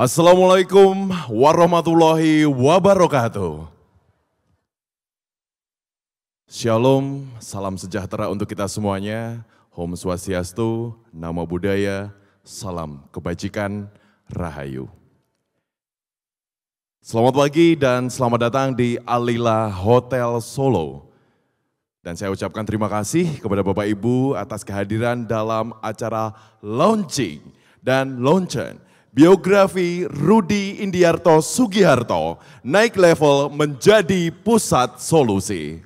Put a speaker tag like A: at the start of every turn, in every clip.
A: Assalamualaikum warahmatullahi wabarakatuh. Shalom, salam sejahtera untuk kita semuanya. Om Swastiastu, Nama Budaya, Salam Kebajikan, Rahayu. Selamat pagi dan selamat datang di Alila Hotel Solo. Dan saya ucapkan terima kasih kepada Bapak Ibu atas kehadiran dalam acara launching dan launching Biografi Rudi Indiarto Sugiharto naik level menjadi pusat solusi.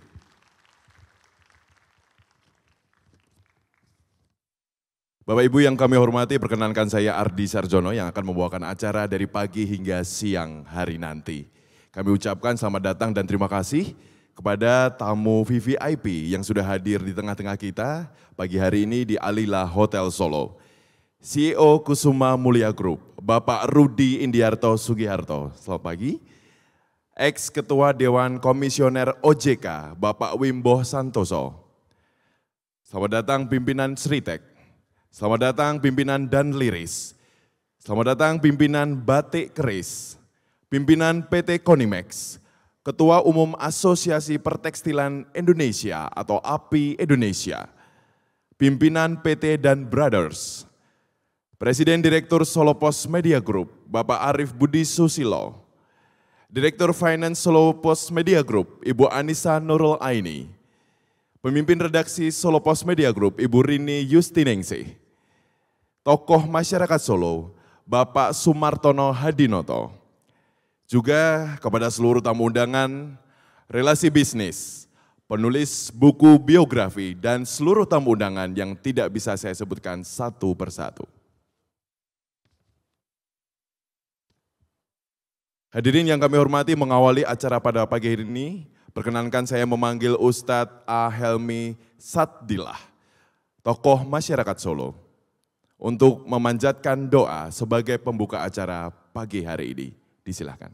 A: Bapak Ibu yang kami hormati, perkenankan saya Ardi Sarjono yang akan membawakan acara dari pagi hingga siang hari nanti. Kami ucapkan selamat datang dan terima kasih kepada tamu VVIP yang sudah hadir di tengah-tengah kita pagi hari ini di Alila Hotel Solo. CEO Kusuma Mulia Group Bapak Rudi Indiarto Sugiharto. Selamat pagi. Ex-Ketua Dewan Komisioner OJK, Bapak Wimbo Santoso. Selamat datang pimpinan Sritek. Selamat datang pimpinan Dan Liris. Selamat datang pimpinan Batik Keris. Pimpinan PT Konimex. Ketua Umum Asosiasi Pertekstilan Indonesia atau API Indonesia, pimpinan PT dan Brothers, Presiden Direktur Solopos Media Group, Bapak Arif Budi Susilo, Direktur Finance Solopos Media Group, Ibu Anissa Nurul Aini, Pemimpin Redaksi Solopos Media Group, Ibu Rini Yustiningsih, tokoh masyarakat Solo, Bapak Sumartono Hadinoto, juga kepada seluruh tamu undangan, relasi bisnis, penulis buku biografi, dan seluruh tamu undangan yang tidak bisa saya sebutkan satu persatu. Hadirin yang kami hormati mengawali acara pada pagi hari ini, perkenankan saya memanggil Ustadz A. Helmi Saddilah, tokoh masyarakat Solo, untuk memanjatkan doa sebagai pembuka acara pagi hari ini. Disilahkan.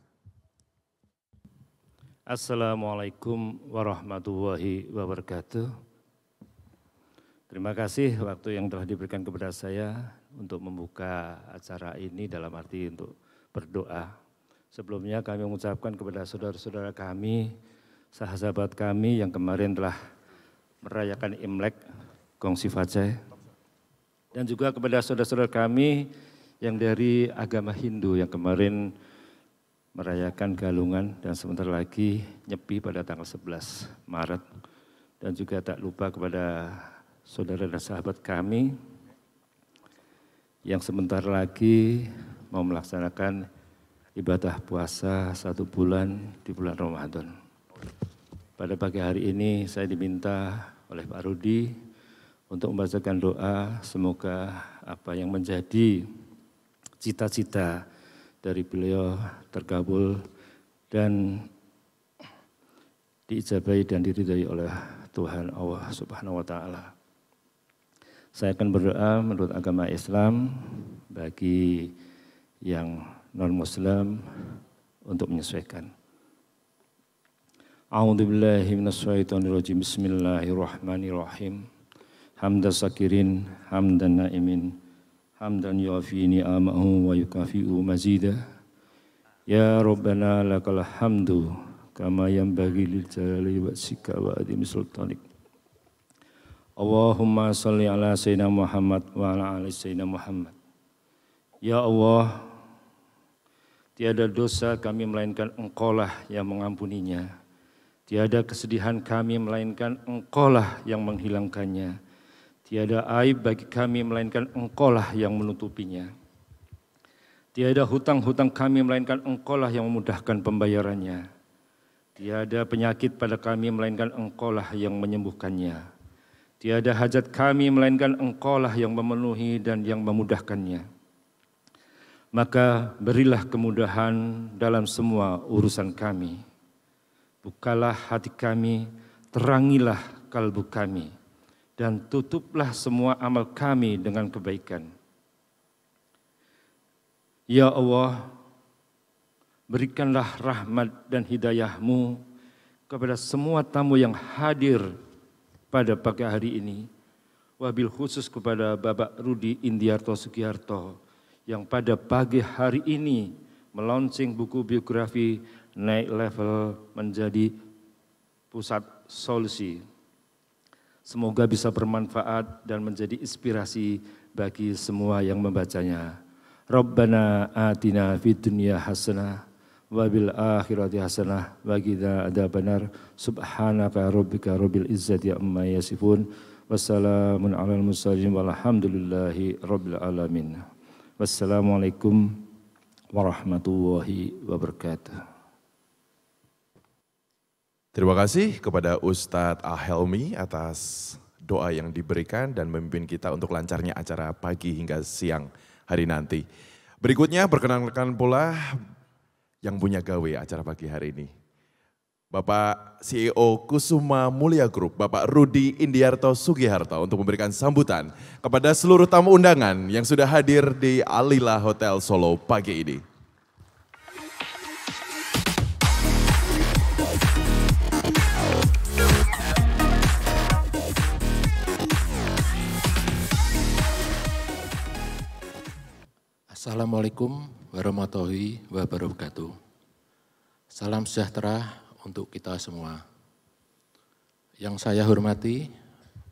B: Assalamualaikum warahmatullahi wabarakatuh. Terima kasih waktu yang telah diberikan kepada saya untuk membuka acara ini dalam arti untuk berdoa Sebelumnya kami mengucapkan kepada saudara-saudara kami, sahabat kami yang kemarin telah merayakan Imlek Kongsi Fajai, dan juga kepada saudara-saudara kami yang dari agama Hindu yang kemarin merayakan galungan dan sebentar lagi nyepi pada tanggal 11 Maret. Dan juga tak lupa kepada saudara dan sahabat kami yang sebentar lagi mau melaksanakan ibadah puasa satu bulan di bulan Ramadan. Pada pagi hari ini saya diminta oleh Pak Rudi untuk membacakan doa semoga apa yang menjadi cita-cita dari beliau tergabul dan diijabahi dan diridhai oleh Tuhan Allah Subhanahu wa taala. Saya akan berdoa menurut agama Islam bagi yang non-muslim untuk menyesuaikan. A'udzu billahi minasyaitonir rajim. Bismillahirrahmanirrahim. Hamdan sakirin, hamdan naimin, hamdan yuafi ni'amahu wa yukafi'u mazida. Ya Rabbana lakal hamdu kama bagi lil jalali wa sika wa adimi sultanik. Allahumma salli ala sayyidina Muhammad wa ala ala sayyidina Muhammad. Ya Allah, Tiada dosa kami melainkan engkaulah yang mengampuninya. Tiada kesedihan kami melainkan engkaulah yang menghilangkannya. Tiada aib bagi kami melainkan engkaulah yang menutupinya. Tiada hutang-hutang kami melainkan engkaulah yang memudahkan pembayarannya. Tiada penyakit pada kami melainkan engkaulah yang menyembuhkannya. Tiada hajat kami melainkan engkaulah yang memenuhi dan yang memudahkannya maka berilah kemudahan dalam semua urusan kami. Bukalah hati kami, terangilah kalbu kami, dan tutuplah semua amal kami dengan kebaikan. Ya Allah, berikanlah rahmat dan hidayahmu kepada semua tamu yang hadir pada pagi hari ini. Wabil khusus kepada Bapak Rudi Indiarto Sugiharto, yang pada pagi hari ini melaunching buku biografi naik level menjadi pusat solusi. Semoga bisa bermanfaat dan menjadi inspirasi bagi semua yang membacanya. Rabbana atina fid dunya hasanah wa bil akhirati hasanah wa qina adzabannar subhanaka rabbika rabbil izzati amma yasifun wassalamun alal mursalin walhamdulillahi rabbil alamin Wassalamualaikum warahmatullahi wabarakatuh.
A: Terima kasih kepada Ustadz Ahelmi atas doa yang diberikan dan memimpin kita untuk lancarnya acara pagi hingga siang hari nanti. Berikutnya perkenalkan pula yang punya gawe acara pagi hari ini. Bapak CEO Kusuma Mulia Group, Bapak Rudi Indiarto Sugiharto untuk memberikan sambutan kepada seluruh tamu undangan yang sudah hadir di Alila Hotel Solo pagi ini.
C: Assalamualaikum warahmatullahi wabarakatuh. Salam sejahtera untuk kita semua. Yang saya hormati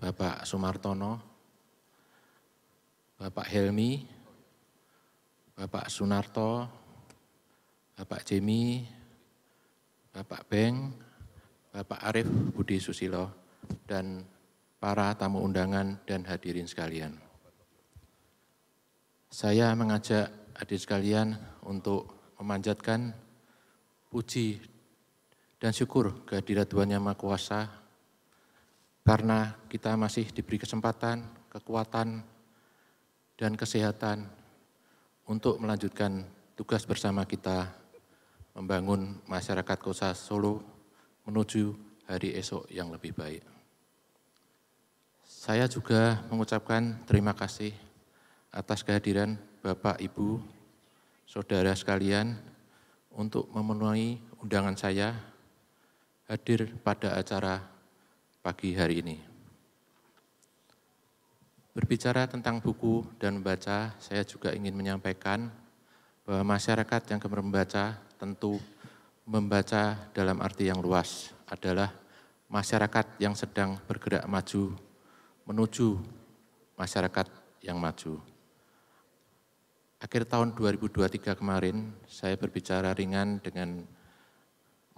C: Bapak Sumartono, Bapak Helmi, Bapak Sunarto, Bapak Jemi, Bapak Beng, Bapak Arif Budi Susilo, dan para tamu undangan dan hadirin sekalian. Saya mengajak hadirin sekalian untuk memanjatkan puji dan syukur kehadirat Tuhan Yang Maha Kuasa karena kita masih diberi kesempatan, kekuatan, dan kesehatan untuk melanjutkan tugas bersama kita membangun masyarakat kota Solo menuju hari esok yang lebih baik. Saya juga mengucapkan terima kasih atas kehadiran Bapak, Ibu, Saudara sekalian untuk memenuhi undangan saya hadir pada acara pagi hari ini. Berbicara tentang buku dan membaca, saya juga ingin menyampaikan bahwa masyarakat yang membaca tentu membaca dalam arti yang luas adalah masyarakat yang sedang bergerak maju menuju masyarakat yang maju. Akhir tahun 2023 kemarin, saya berbicara ringan dengan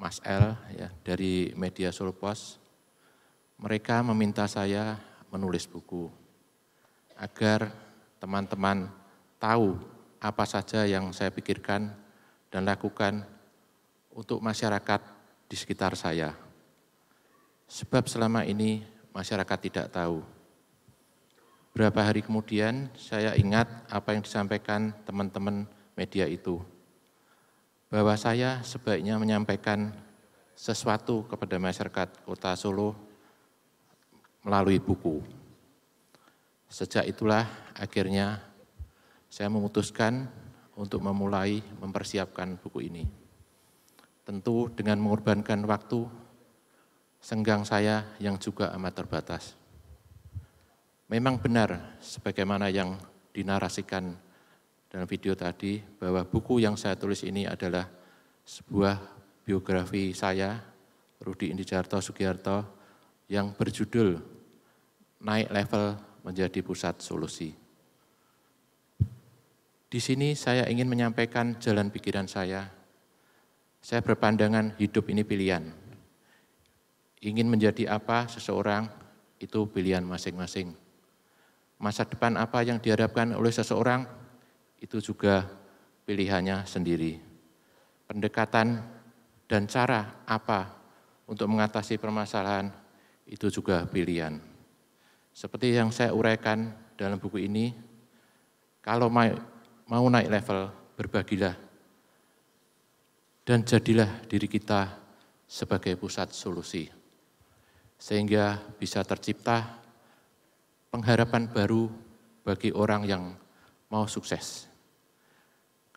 C: Mas L ya, dari media Surpos, mereka meminta saya menulis buku agar teman-teman tahu apa saja yang saya pikirkan dan lakukan untuk masyarakat di sekitar saya. Sebab selama ini masyarakat tidak tahu. Berapa hari kemudian saya ingat apa yang disampaikan teman-teman media itu bahwa saya sebaiknya menyampaikan sesuatu kepada masyarakat Kota Solo melalui buku. Sejak itulah akhirnya saya memutuskan untuk memulai mempersiapkan buku ini. Tentu dengan mengorbankan waktu senggang saya yang juga amat terbatas. Memang benar sebagaimana yang dinarasikan dalam video tadi bahwa buku yang saya tulis ini adalah sebuah biografi saya, Rudi Indijarto Sugiharto, yang berjudul Naik Level Menjadi Pusat Solusi. Di sini saya ingin menyampaikan jalan pikiran saya. Saya berpandangan hidup ini pilihan. Ingin menjadi apa seseorang itu pilihan masing-masing masa depan apa yang diharapkan oleh seseorang itu juga pilihannya sendiri. Pendekatan dan cara apa untuk mengatasi permasalahan itu juga pilihan. Seperti yang saya uraikan dalam buku ini, kalau mau naik level, berbagilah dan jadilah diri kita sebagai pusat solusi. Sehingga bisa tercipta pengharapan baru bagi orang yang mau sukses.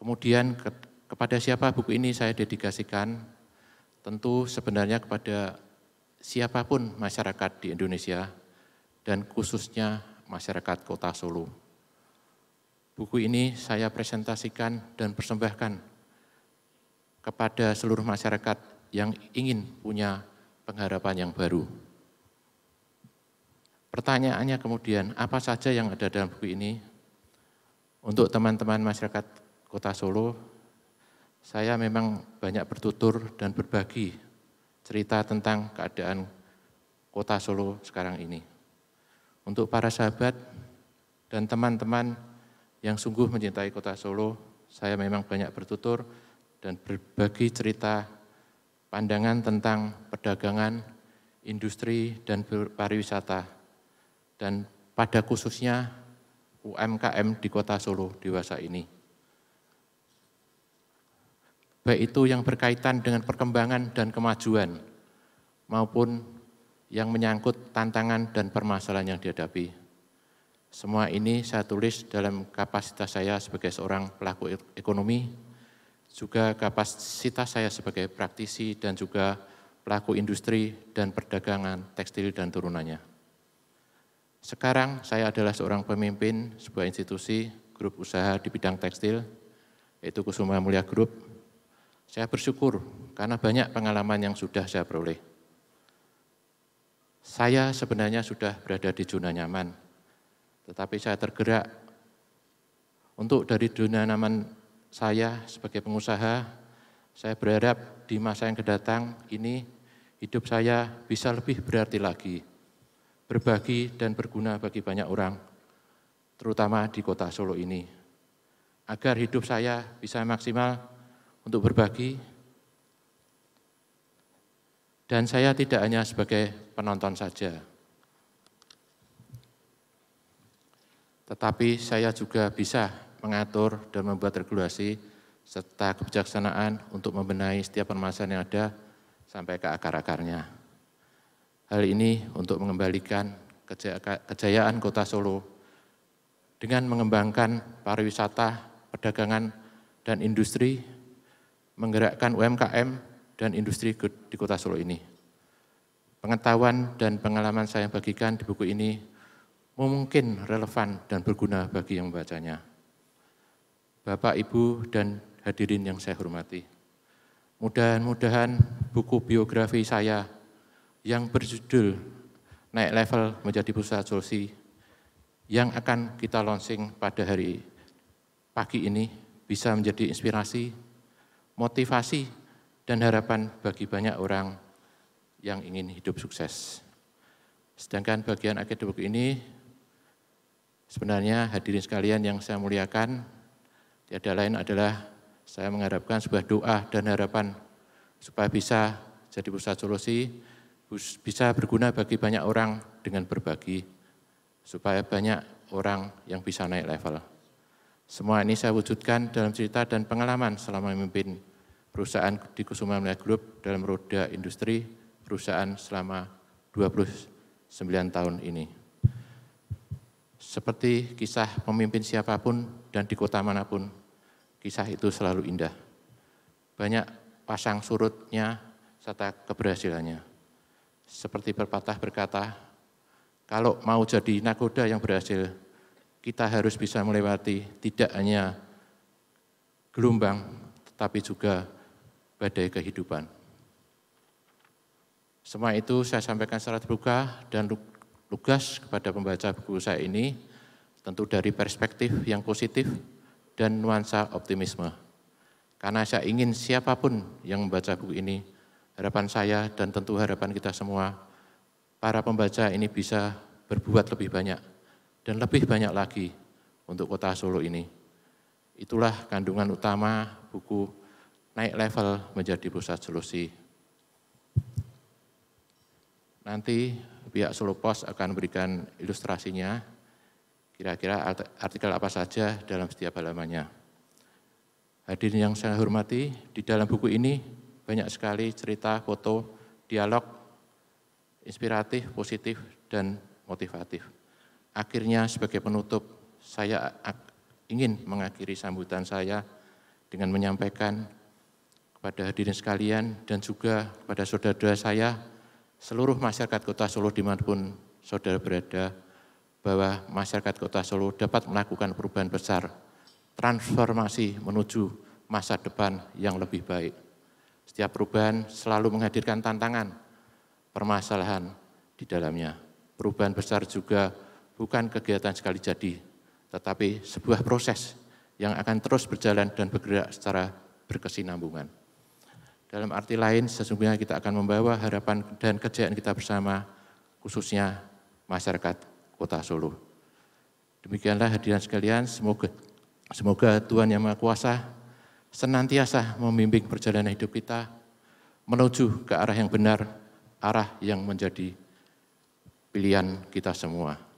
C: Kemudian ke, kepada siapa buku ini saya dedikasikan? Tentu sebenarnya kepada siapapun masyarakat di Indonesia dan khususnya masyarakat Kota Solo. Buku ini saya presentasikan dan persembahkan kepada seluruh masyarakat yang ingin punya pengharapan yang baru. Pertanyaannya kemudian, apa saja yang ada dalam buku ini? Untuk teman-teman masyarakat kota Solo, saya memang banyak bertutur dan berbagi cerita tentang keadaan kota Solo sekarang ini. Untuk para sahabat dan teman-teman yang sungguh mencintai kota Solo, saya memang banyak bertutur dan berbagi cerita pandangan tentang perdagangan, industri, dan pariwisata. Dan pada khususnya UMKM di kota Solo dewasa ini baik itu yang berkaitan dengan perkembangan dan kemajuan, maupun yang menyangkut tantangan dan permasalahan yang dihadapi. Semua ini saya tulis dalam kapasitas saya sebagai seorang pelaku ekonomi, juga kapasitas saya sebagai praktisi dan juga pelaku industri dan perdagangan tekstil dan turunannya. Sekarang saya adalah seorang pemimpin sebuah institusi grup usaha di bidang tekstil, yaitu Kusuma Mulia Group saya bersyukur karena banyak pengalaman yang sudah saya peroleh. Saya sebenarnya sudah berada di zona nyaman, tetapi saya tergerak untuk dari zona nyaman saya sebagai pengusaha, saya berharap di masa yang kedatang ini hidup saya bisa lebih berarti lagi, berbagi dan berguna bagi banyak orang, terutama di kota Solo ini. Agar hidup saya bisa maksimal untuk berbagi. Dan saya tidak hanya sebagai penonton saja. Tetapi saya juga bisa mengatur dan membuat regulasi serta kebijaksanaan untuk membenahi setiap permasalahan yang ada sampai ke akar-akarnya. Hal ini untuk mengembalikan kejayaan kota Solo dengan mengembangkan pariwisata, perdagangan, dan industri menggerakkan UMKM dan industri di kota Solo ini. Pengetahuan dan pengalaman saya bagikan di buku ini mungkin relevan dan berguna bagi yang membacanya. Bapak, Ibu, dan hadirin yang saya hormati. Mudah-mudahan buku biografi saya yang berjudul Naik Level Menjadi Pusat Solusi yang akan kita launching pada hari pagi ini bisa menjadi inspirasi motivasi dan harapan bagi banyak orang yang ingin hidup sukses. Sedangkan bagian akhir buku ini sebenarnya hadirin sekalian yang saya muliakan tiada lain adalah saya mengharapkan sebuah doa dan harapan supaya bisa jadi pusat solusi, bisa berguna bagi banyak orang dengan berbagi, supaya banyak orang yang bisa naik level. Semua ini saya wujudkan dalam cerita dan pengalaman selama memimpin perusahaan di Kusuma Mulia Group dalam roda industri perusahaan selama 29 tahun ini. Seperti kisah pemimpin siapapun dan di kota manapun, kisah itu selalu indah. Banyak pasang surutnya serta keberhasilannya. Seperti berpatah berkata, kalau mau jadi nakoda yang berhasil, kita harus bisa melewati tidak hanya gelombang, tetapi juga badai kehidupan. Semua itu saya sampaikan secara terbuka dan lugas kepada pembaca buku saya ini, tentu dari perspektif yang positif dan nuansa optimisme. Karena saya ingin siapapun yang membaca buku ini, harapan saya dan tentu harapan kita semua, para pembaca ini bisa berbuat lebih banyak dan lebih banyak lagi untuk kota Solo ini. Itulah kandungan utama buku Naik Level Menjadi Pusat Solusi. Nanti pihak Solo Pos akan memberikan ilustrasinya, kira-kira artikel apa saja dalam setiap halamannya. Hadirin yang saya hormati, di dalam buku ini banyak sekali cerita, foto, dialog, inspiratif, positif, dan motivatif. Akhirnya sebagai penutup saya ingin mengakhiri sambutan saya dengan menyampaikan kepada hadirin sekalian dan juga kepada saudara-saudara saya seluruh masyarakat kota Solo dimanapun saudara berada bahwa masyarakat kota Solo dapat melakukan perubahan besar transformasi menuju masa depan yang lebih baik. Setiap perubahan selalu menghadirkan tantangan, permasalahan di dalamnya. Perubahan besar juga bukan kegiatan sekali jadi, tetapi sebuah proses yang akan terus berjalan dan bergerak secara berkesinambungan. Dalam arti lain, sesungguhnya kita akan membawa harapan dan kejayaan kita bersama, khususnya masyarakat kota Solo. Demikianlah hadiran sekalian, semoga semoga Tuhan Yang Maha Kuasa senantiasa membimbing perjalanan hidup kita menuju ke arah yang benar, arah yang menjadi pilihan kita semua.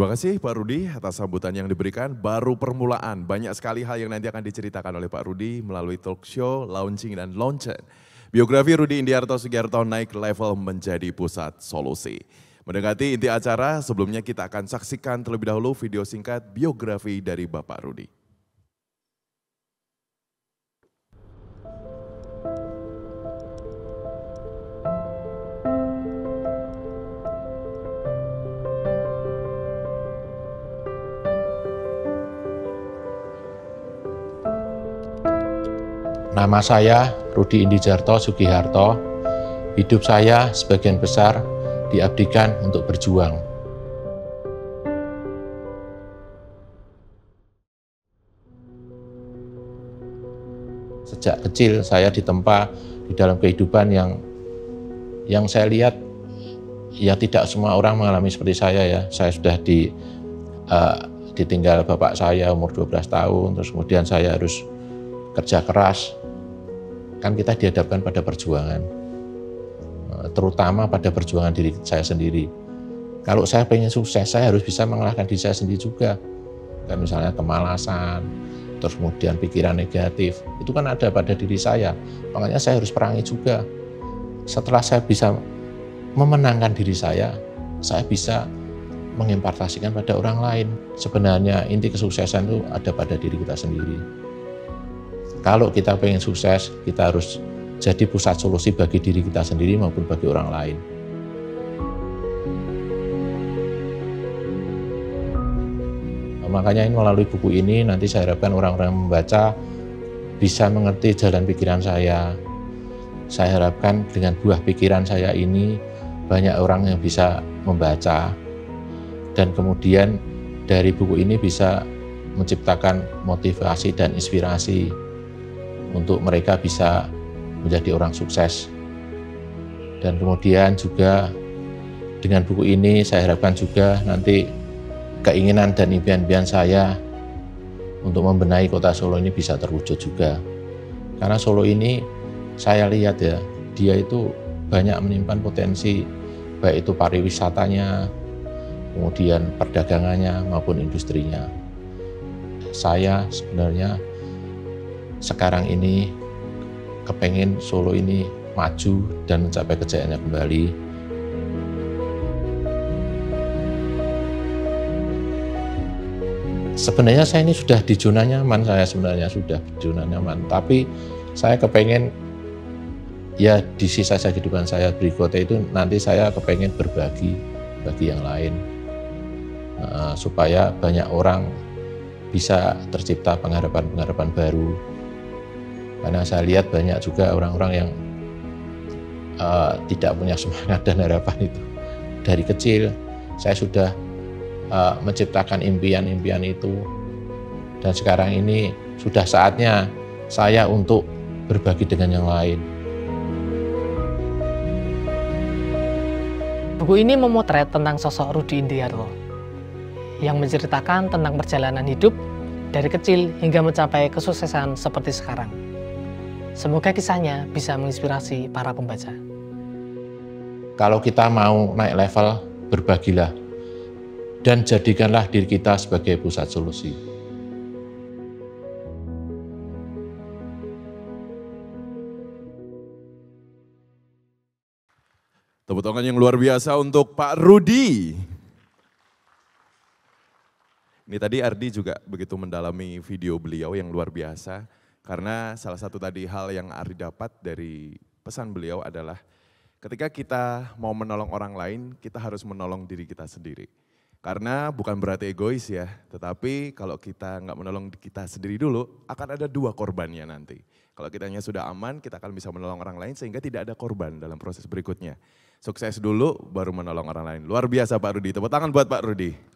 A: Terima kasih Pak Rudi atas sambutan yang diberikan. Baru permulaan, banyak sekali hal yang nanti akan diceritakan oleh Pak Rudi melalui talk show, launching, dan launching. Biografi Rudi Indiarto Sugiarto naik level menjadi pusat solusi. Mendekati inti acara, sebelumnya kita akan saksikan terlebih dahulu video singkat biografi dari Bapak Rudi.
C: Nama saya Rudi Indijarto Sugiharto. Hidup saya sebagian besar diabdikan untuk berjuang. Sejak kecil saya ditempa di dalam kehidupan yang yang saya lihat ya tidak semua orang mengalami seperti saya ya. Saya sudah di uh, ditinggal bapak saya umur 12 tahun terus kemudian saya harus kerja keras kan kita dihadapkan pada perjuangan, eh, terutama pada perjuangan diri saya sendiri. Kalau saya pengen sukses, saya harus bisa mengalahkan diri saya sendiri juga. Kan misalnya kemalasan, terus kemudian pikiran negatif, itu kan ada pada diri saya. Makanya saya harus perangi juga. Setelah saya bisa memenangkan diri saya, saya bisa mengimpartasikan pada orang lain. Sebenarnya inti kesuksesan itu ada pada diri kita sendiri. Kalau kita pengen sukses, kita harus jadi pusat solusi bagi diri kita sendiri maupun bagi orang lain. Makanya ini melalui buku ini nanti saya harapkan orang-orang membaca bisa mengerti jalan pikiran saya. Saya harapkan dengan buah pikiran saya ini banyak orang yang bisa membaca dan kemudian dari buku ini bisa menciptakan motivasi dan inspirasi untuk mereka bisa menjadi orang sukses. Dan kemudian juga dengan buku ini saya harapkan juga nanti keinginan dan impian-impian saya untuk membenahi kota Solo ini bisa terwujud juga. Karena Solo ini saya lihat ya, dia itu banyak menyimpan potensi baik itu pariwisatanya, kemudian perdagangannya maupun industrinya. Saya sebenarnya sekarang ini kepengen Solo ini maju dan mencapai kejayaannya kembali. Sebenarnya saya ini sudah di zona nyaman, saya sebenarnya sudah di zona nyaman, tapi saya kepengen ya di sisa saya kehidupan saya berikutnya itu nanti saya kepengen berbagi bagi yang lain nah, supaya banyak orang bisa tercipta pengharapan-pengharapan baru karena saya lihat banyak juga orang-orang yang uh, tidak punya semangat dan harapan itu. Dari kecil saya sudah uh, menciptakan impian-impian itu dan sekarang ini sudah saatnya saya untuk berbagi dengan yang
D: lain. Buku ini memotret tentang sosok Rudi Indiarto yang menceritakan tentang perjalanan hidup dari kecil hingga mencapai kesuksesan seperti sekarang. Semoga kisahnya bisa menginspirasi para pembaca.
C: Kalau kita mau naik level, berbagilah dan jadikanlah diri kita sebagai pusat solusi.
A: Tepuk tangan yang luar biasa untuk Pak Rudi. Ini tadi Ardi juga begitu mendalami video beliau yang luar biasa. Karena salah satu tadi hal yang Ari dapat dari pesan beliau adalah ketika kita mau menolong orang lain, kita harus menolong diri kita sendiri. Karena bukan berarti egois ya, tetapi kalau kita nggak menolong kita sendiri dulu, akan ada dua korbannya nanti. Kalau kitanya sudah aman, kita akan bisa menolong orang lain sehingga tidak ada korban dalam proses berikutnya. Sukses dulu, baru menolong orang lain. Luar biasa Pak Rudi, tepuk tangan buat Pak Rudi.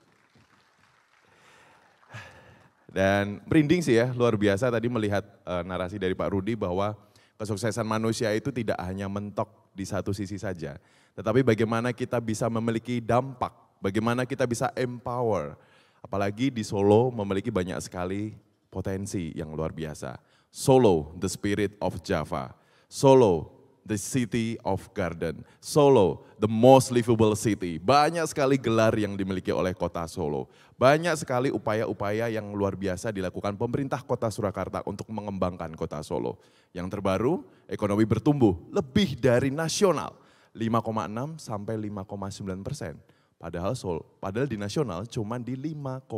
A: Dan merinding sih ya, luar biasa tadi melihat uh, narasi dari Pak Rudi bahwa kesuksesan manusia itu tidak hanya mentok di satu sisi saja, tetapi bagaimana kita bisa memiliki dampak, bagaimana kita bisa empower. Apalagi di Solo memiliki banyak sekali potensi yang luar biasa. Solo, the spirit of Java. Solo, the city of garden. Solo, the most livable city. Banyak sekali gelar yang dimiliki oleh kota Solo. Banyak sekali upaya-upaya yang luar biasa dilakukan pemerintah kota Surakarta untuk mengembangkan kota Solo. Yang terbaru, ekonomi bertumbuh lebih dari nasional. 5,6 sampai 5,9 persen. Padahal Solo, padahal di nasional cuma di 5,07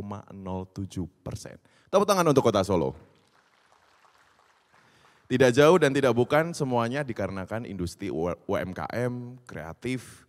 A: persen. Tepuk tangan untuk kota Solo. Tidak jauh dan tidak bukan semuanya dikarenakan industri UMKM, kreatif,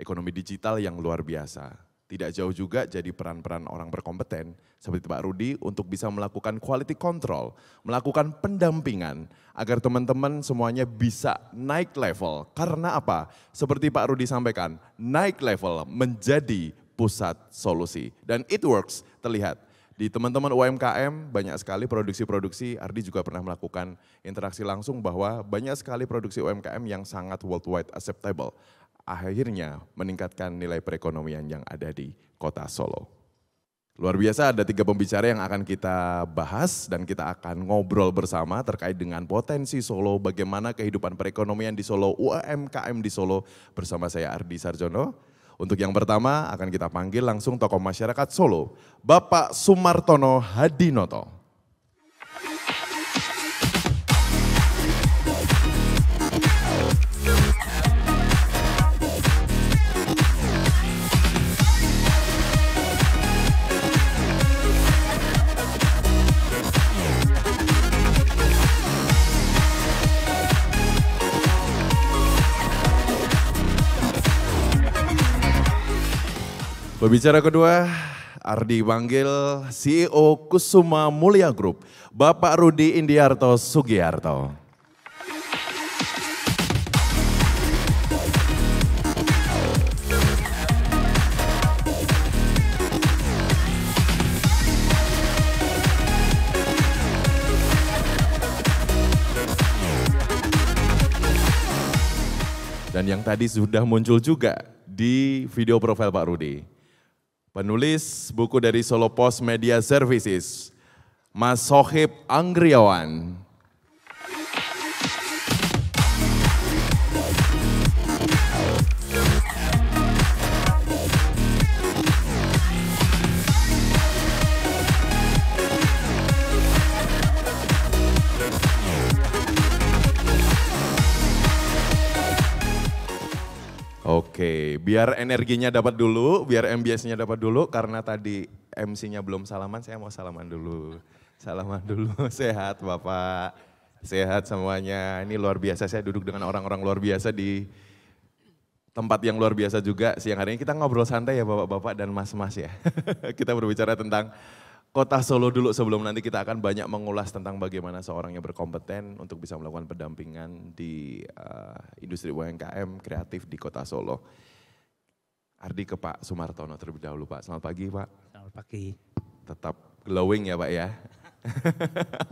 A: ekonomi digital yang luar biasa. Tidak jauh juga jadi peran-peran orang berkompeten seperti Pak Rudi untuk bisa melakukan quality control, melakukan pendampingan agar teman-teman semuanya bisa naik level. Karena apa? Seperti Pak Rudi sampaikan, naik level menjadi pusat solusi. Dan it works, terlihat di teman-teman UMKM banyak sekali produksi-produksi, Ardi juga pernah melakukan interaksi langsung bahwa banyak sekali produksi UMKM yang sangat worldwide acceptable. Akhirnya meningkatkan nilai perekonomian yang ada di kota Solo. Luar biasa ada tiga pembicara yang akan kita bahas dan kita akan ngobrol bersama terkait dengan potensi Solo, bagaimana kehidupan perekonomian di Solo, UMKM di Solo bersama saya Ardi Sarjono untuk yang pertama akan kita panggil langsung tokoh masyarakat Solo, Bapak Sumartono Hadinoto. Pembicara kedua, Ardi Banggil, CEO Kusuma Mulia Group, Bapak Rudi Indiarto Sugiarto. Dan yang tadi sudah muncul juga di video profil Pak Rudi Penulis buku dari Solo Post Media Services, Mas Sohib Anggriawan. Oke, biar energinya dapat dulu, biar MBS-nya dapat dulu, karena tadi MC-nya belum salaman, saya mau salaman dulu. Salaman dulu, sehat Bapak, sehat semuanya. Ini luar biasa, saya duduk dengan orang-orang luar biasa di tempat yang luar biasa juga. Siang hari ini kita ngobrol santai ya Bapak-Bapak dan Mas-Mas ya. kita berbicara tentang kota Solo dulu sebelum nanti kita akan banyak mengulas tentang bagaimana seorang yang berkompeten untuk bisa melakukan pendampingan di uh, industri UMKM kreatif di kota Solo. Ardi ke Pak Sumartono terlebih dahulu Pak. Selamat pagi Pak. Selamat pagi. Tetap glowing ya Pak ya.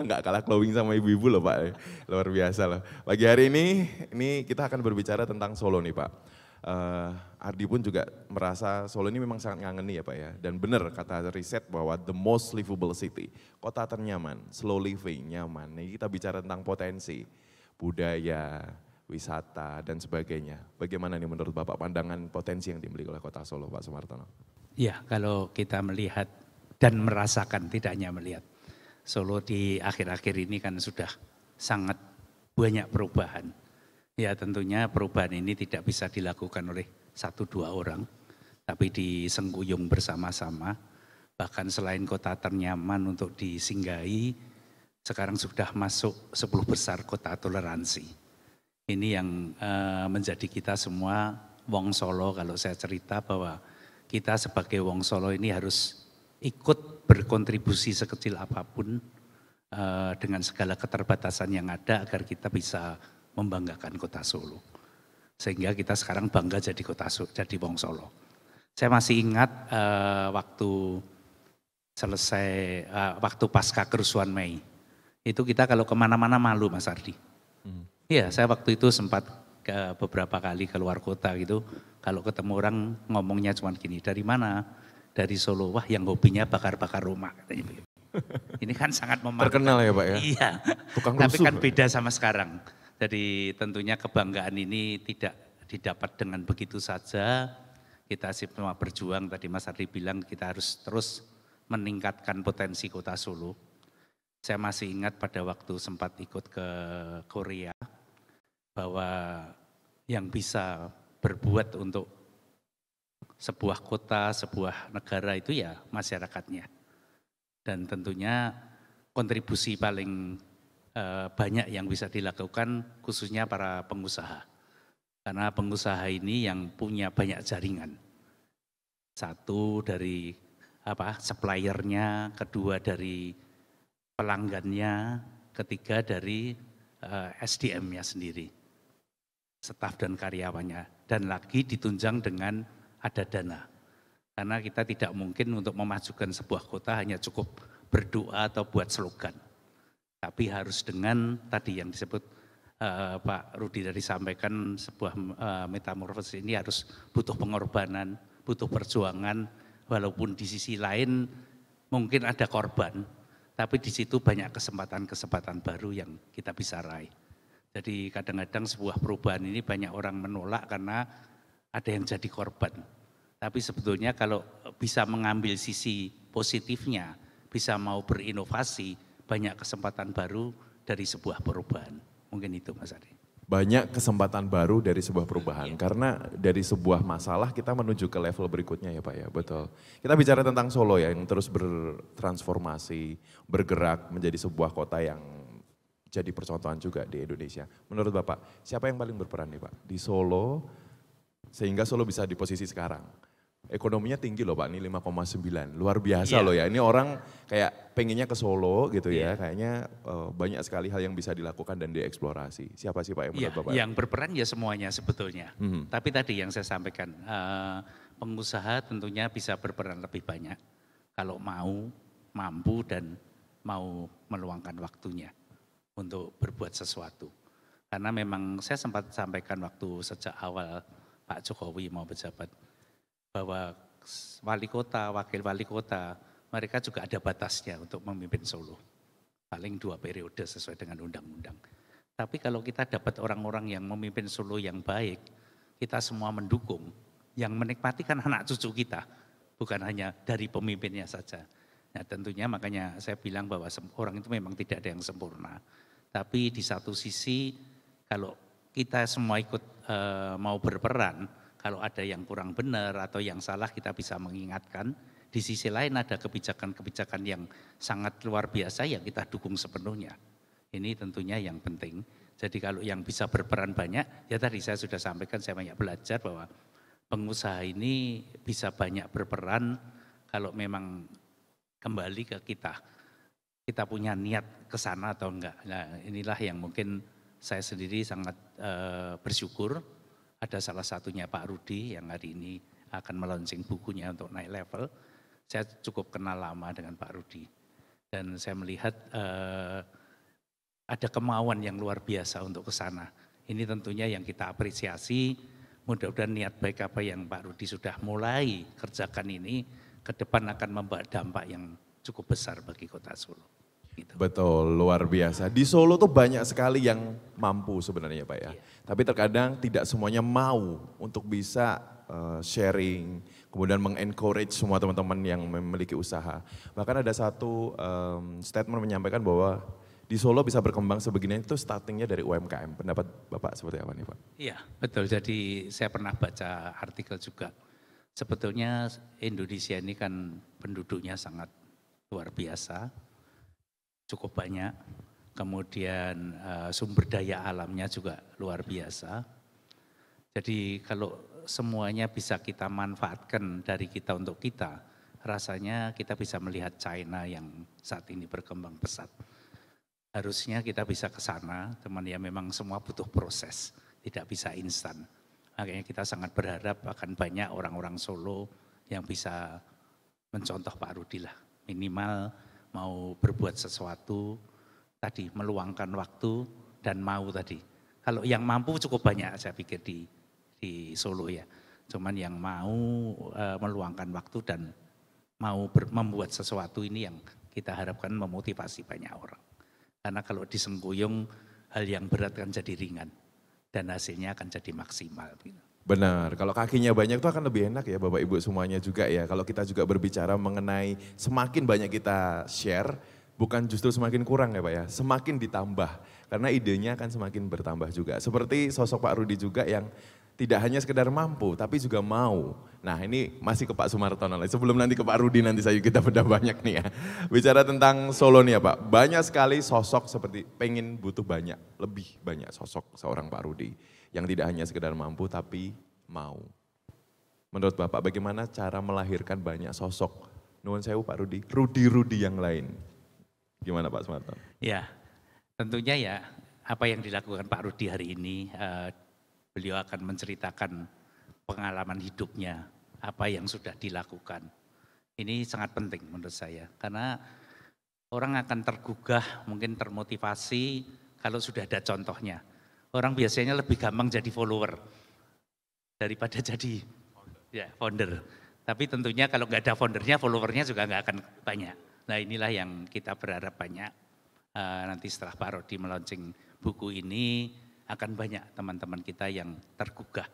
A: Enggak kalah glowing sama ibu-ibu loh Pak. Ya. Luar biasa loh. Pagi hari ini, ini kita akan berbicara tentang Solo nih Pak. Uh, Ardi pun juga merasa Solo ini memang sangat ngangeni ya Pak ya. Dan benar kata riset bahwa the most livable city, kota ternyaman, slow living, nyaman. Ini kita bicara tentang potensi, budaya, wisata, dan sebagainya. Bagaimana nih menurut Bapak pandangan potensi yang dimiliki oleh kota
E: Solo Pak Sumartono? Ya kalau kita melihat dan merasakan tidak hanya melihat. Solo di akhir-akhir ini kan sudah sangat banyak perubahan. Ya tentunya perubahan ini tidak bisa dilakukan oleh satu dua orang, tapi di bersama-sama. Bahkan selain kota ternyaman untuk disinggahi, sekarang sudah masuk sepuluh besar kota toleransi. Ini yang eh, menjadi kita semua Wong Solo kalau saya cerita bahwa kita sebagai Wong Solo ini harus ikut berkontribusi sekecil apapun uh, dengan segala keterbatasan yang ada agar kita bisa membanggakan kota Solo. Sehingga kita sekarang bangga jadi kota jadi Wong Solo. Saya masih ingat uh, waktu selesai uh, waktu pasca kerusuhan Mei. Itu kita kalau kemana-mana malu Mas Ardi. Hmm. Iya, hmm. saya waktu itu sempat ke beberapa kali keluar kota gitu. Kalau ketemu orang ngomongnya cuma gini, dari mana? Dari Solo, wah yang hobinya bakar-bakar rumah. Ini kan sangat memalukan. Terkenal ya Pak ya? Iya. Tukang rusuh, Tapi kan ya? beda sama sekarang. Jadi tentunya kebanggaan ini tidak didapat dengan begitu saja. Kita semua berjuang, tadi Mas Ardi bilang kita harus terus meningkatkan potensi kota Solo. Saya masih ingat pada waktu sempat ikut ke Korea, bahwa yang bisa berbuat untuk sebuah kota, sebuah negara itu ya masyarakatnya. Dan tentunya kontribusi paling Eh, banyak yang bisa dilakukan khususnya para pengusaha. Karena pengusaha ini yang punya banyak jaringan. Satu dari apa suppliernya, kedua dari pelanggannya, ketiga dari uh, eh, SDM-nya sendiri. Staf dan karyawannya dan lagi ditunjang dengan ada dana. Karena kita tidak mungkin untuk memajukan sebuah kota hanya cukup berdoa atau buat slogan tapi harus dengan tadi yang disebut uh, Pak Rudi dari sampaikan sebuah uh, metamorfosis ini harus butuh pengorbanan, butuh perjuangan, walaupun di sisi lain mungkin ada korban, tapi di situ banyak kesempatan-kesempatan baru yang kita bisa raih. Jadi kadang-kadang sebuah perubahan ini banyak orang menolak karena ada yang jadi korban. Tapi sebetulnya kalau bisa mengambil sisi positifnya, bisa mau berinovasi, banyak kesempatan baru dari sebuah perubahan. Mungkin itu Mas Ari.
A: Banyak kesempatan baru dari sebuah iya. perubahan. Ya. Karena dari sebuah masalah kita menuju ke level berikutnya ya Pak ya. Betul. Kita bicara tentang Solo ya yang terus bertransformasi, bergerak menjadi sebuah kota yang jadi percontohan juga di Indonesia. Menurut Bapak, siapa yang paling berperan nih Pak? Di Solo, sehingga Solo bisa di posisi sekarang Ekonominya tinggi loh Pak, ini 5,9. Luar biasa yeah. loh ya. Ini orang kayak pengennya ke Solo gitu yeah. ya. Iya. Kayaknya uh, banyak sekali hal yang bisa dilakukan dan dieksplorasi. Siapa sih Pak yang yeah, Bapak? Yang
E: berperan ya semuanya sebetulnya. Mm -hmm. Tapi tadi yang saya sampaikan, uh, pengusaha tentunya bisa berperan lebih banyak. Kalau mau, mampu dan mau meluangkan waktunya untuk berbuat sesuatu. Karena memang saya sempat sampaikan waktu sejak awal Pak Jokowi mau berjabat bahwa wali kota, wakil wali kota, mereka juga ada batasnya untuk memimpin Solo. Paling dua periode sesuai dengan undang-undang. Tapi kalau kita dapat orang-orang yang memimpin Solo yang baik, kita semua mendukung, yang menikmati kan anak cucu kita, bukan hanya dari pemimpinnya saja. Nah tentunya makanya saya bilang bahwa orang itu memang tidak ada yang sempurna. Tapi di satu sisi kalau kita semua ikut e, mau berperan, kalau ada yang kurang benar atau yang salah kita bisa mengingatkan. Di sisi lain ada kebijakan-kebijakan yang sangat luar biasa yang kita dukung sepenuhnya. Ini tentunya yang penting. Jadi kalau yang bisa berperan banyak, ya tadi saya sudah sampaikan saya banyak belajar bahwa pengusaha ini bisa banyak berperan kalau memang kembali ke kita. Kita punya niat ke sana atau enggak. Nah, inilah yang mungkin saya sendiri sangat e, bersyukur ada salah satunya Pak Rudi yang hari ini akan meluncing bukunya untuk naik level. Saya cukup kenal lama dengan Pak Rudi. Dan saya melihat eh, ada kemauan yang luar biasa untuk ke sana. Ini tentunya yang kita apresiasi. Mudah-mudahan niat baik apa yang Pak Rudi sudah mulai kerjakan ini ke depan akan membawa dampak yang cukup besar bagi kota Solo.
A: Gitu. Betul, luar biasa. Di Solo tuh banyak sekali yang mampu sebenarnya Pak ya. Yeah. Tapi terkadang tidak semuanya mau untuk bisa uh, sharing, kemudian mengencourage semua teman-teman yang memiliki usaha. Bahkan ada satu um, statement menyampaikan bahwa di Solo bisa berkembang sebegini itu startingnya dari UMKM. Pendapat Bapak
E: seperti apa nih Pak? Iya betul, jadi saya pernah baca artikel juga. Sebetulnya Indonesia ini kan penduduknya sangat luar biasa cukup banyak, kemudian eh, sumber daya alamnya juga luar biasa. Jadi kalau semuanya bisa kita manfaatkan dari kita untuk kita, rasanya kita bisa melihat China yang saat ini berkembang pesat. Harusnya kita bisa ke sana, teman ya memang semua butuh proses, tidak bisa instan. Makanya kita sangat berharap akan banyak orang-orang Solo yang bisa mencontoh Pak Rudi lah, minimal mau berbuat sesuatu tadi meluangkan waktu dan mau tadi. Kalau yang mampu cukup banyak saya pikir di di Solo ya. Cuman yang mau e, meluangkan waktu dan mau ber, membuat sesuatu ini yang kita harapkan memotivasi banyak orang. Karena kalau disengguyung hal yang berat kan jadi ringan dan hasilnya akan jadi maksimal. Gitu.
A: Benar, kalau kakinya banyak itu akan lebih enak ya Bapak Ibu semuanya juga ya. Kalau kita juga berbicara mengenai semakin banyak kita share, bukan justru semakin kurang ya Pak ya, semakin ditambah. Karena idenya akan semakin bertambah juga. Seperti sosok Pak Rudi juga yang tidak hanya sekedar mampu, tapi juga mau. Nah ini masih ke Pak Sumartono lagi. Sebelum nanti ke Pak Rudi nanti saya kita beda banyak nih ya. Bicara tentang Solo nih ya Pak, banyak sekali sosok seperti pengen butuh banyak, lebih banyak sosok seorang Pak Rudi yang tidak hanya sekedar mampu tapi mau. Menurut Bapak bagaimana cara melahirkan banyak sosok? Nuan sewu Pak Rudi, Rudi-Rudi yang lain. Gimana Pak Sumarto?
E: Ya, tentunya ya apa yang dilakukan Pak Rudi hari ini, eh, beliau akan menceritakan pengalaman hidupnya, apa yang sudah dilakukan. Ini sangat penting menurut saya, karena orang akan tergugah, mungkin termotivasi kalau sudah ada contohnya orang biasanya lebih gampang jadi follower daripada jadi ya founder. Tapi tentunya kalau nggak ada foundernya, followernya juga nggak akan banyak. Nah inilah yang kita berharap banyak uh, nanti setelah Pak Rodi meluncing buku ini akan banyak teman-teman kita yang tergugah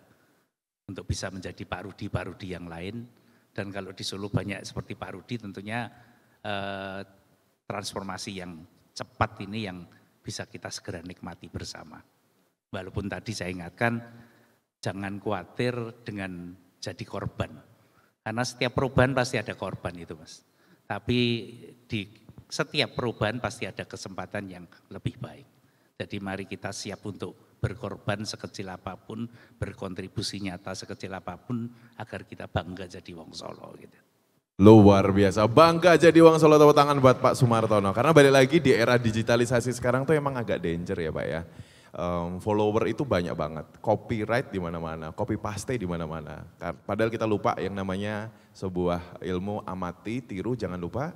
E: untuk bisa menjadi Pak Rudi Pak Rudi yang lain. Dan kalau di Solo banyak seperti Pak Rudi tentunya eh, transformasi yang cepat ini yang bisa kita segera nikmati bersama. Walaupun tadi saya ingatkan, jangan khawatir dengan jadi korban. Karena setiap perubahan pasti ada korban itu mas. Tapi di setiap perubahan pasti ada kesempatan yang lebih baik. Jadi mari kita siap untuk berkorban sekecil apapun, berkontribusi nyata sekecil apapun agar kita bangga jadi wong Solo gitu.
A: Luar biasa, bangga jadi wong Solo tepuk tangan buat Pak Sumartono. Karena balik lagi di era digitalisasi sekarang tuh emang agak danger ya Pak ya um, follower itu banyak banget, copyright di mana-mana, copy paste di mana-mana. Padahal kita lupa yang namanya sebuah ilmu amati, tiru, jangan lupa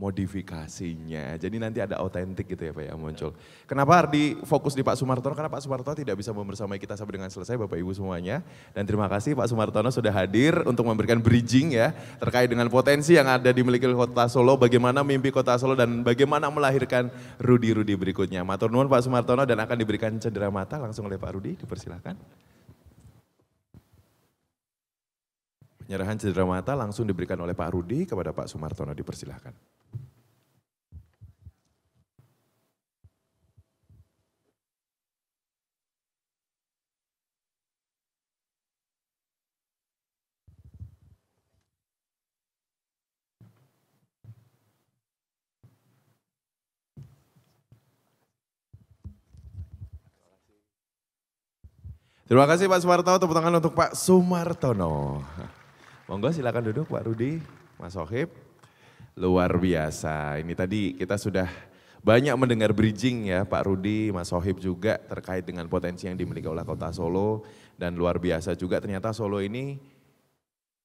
A: modifikasinya. Jadi nanti ada autentik gitu ya Pak ya muncul. Kenapa Ardi fokus di Pak Sumartono? Karena Pak Sumartono tidak bisa membersamai kita sampai dengan selesai Bapak Ibu semuanya. Dan terima kasih Pak Sumartono sudah hadir untuk memberikan bridging ya terkait dengan potensi yang ada di milik Kota Solo, bagaimana mimpi Kota Solo dan bagaimana melahirkan Rudi-Rudi berikutnya. Matur nuwun Pak Sumartono dan akan diberikan cendera mata langsung oleh Pak Rudi, dipersilahkan. Penyerahan cendera mata langsung diberikan oleh Pak Rudi kepada Pak Sumartono, dipersilahkan. Terima kasih Pak Sumarto, tepuk tangan untuk Pak Sumartono. Monggo silakan duduk Pak Rudi, Mas Sohib. Luar biasa, ini tadi kita sudah banyak mendengar bridging ya Pak Rudi, Mas Sohib juga terkait dengan potensi yang dimiliki oleh kota Solo dan luar biasa juga ternyata Solo ini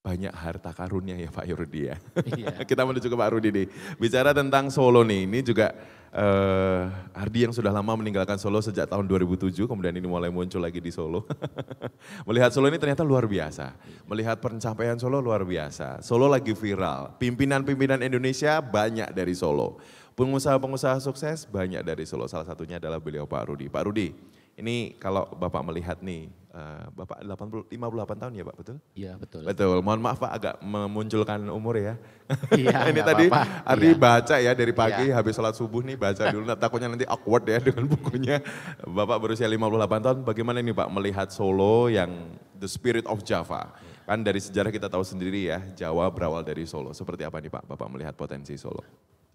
A: banyak harta karunnya ya Pak Rudi ya. Iya. Kita menuju ke Pak Rudi nih. Bicara tentang Solo nih, ini juga Uh, Ardi yang sudah lama meninggalkan Solo sejak tahun 2007, kemudian ini mulai muncul lagi di Solo. Melihat Solo ini ternyata luar biasa. Melihat pencapaian Solo luar biasa. Solo lagi viral. Pimpinan-pimpinan Indonesia banyak dari Solo. Pengusaha-pengusaha sukses banyak dari Solo. Salah satunya adalah beliau Pak Rudi. Pak Rudi, ini kalau Bapak melihat nih, uh, Bapak 80, 58 tahun ya Pak, betul? Iya betul. Betul, mohon maaf Pak agak memunculkan umur ya. Iya, Ini tadi apa Ardi iya. baca ya dari pagi iya. habis sholat subuh nih baca dulu, nah, takutnya nanti awkward ya dengan bukunya. Bapak berusia 58 tahun, bagaimana ini Pak melihat Solo yang The Spirit of Java? Kan dari sejarah kita tahu sendiri ya, Jawa berawal dari Solo. Seperti apa nih Pak, Bapak melihat potensi Solo?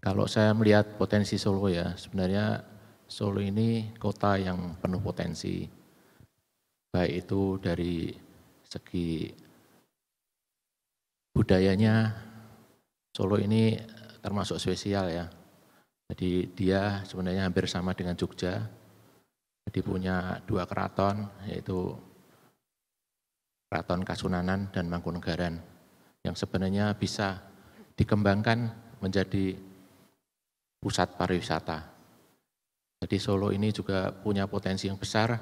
C: Kalau saya melihat potensi Solo ya, sebenarnya Solo ini kota yang penuh potensi, baik itu dari segi budayanya. Solo ini termasuk spesial ya. Jadi dia sebenarnya hampir sama dengan Jogja. Jadi punya dua keraton, yaitu Keraton Kasunanan dan Mangkunegaran, yang sebenarnya bisa dikembangkan menjadi pusat pariwisata jadi Solo ini juga punya potensi yang besar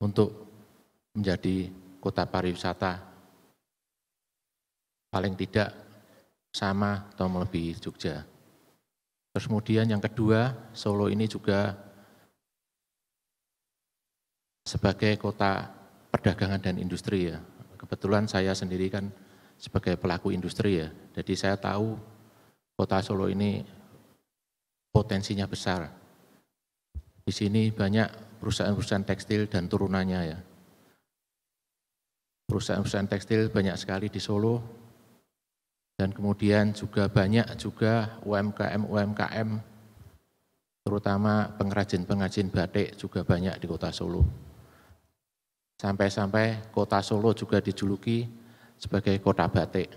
C: untuk menjadi kota pariwisata. Paling tidak sama atau melebihi Jogja. Terus kemudian yang kedua, Solo ini juga sebagai kota perdagangan dan industri ya. Kebetulan saya sendiri kan sebagai pelaku industri ya, jadi saya tahu kota Solo ini potensinya besar di sini banyak perusahaan-perusahaan tekstil dan turunannya ya. Perusahaan-perusahaan tekstil banyak sekali di Solo dan kemudian juga banyak juga UMKM-UMKM terutama pengrajin-pengrajin batik juga banyak di kota Solo. Sampai-sampai kota Solo juga dijuluki sebagai kota batik.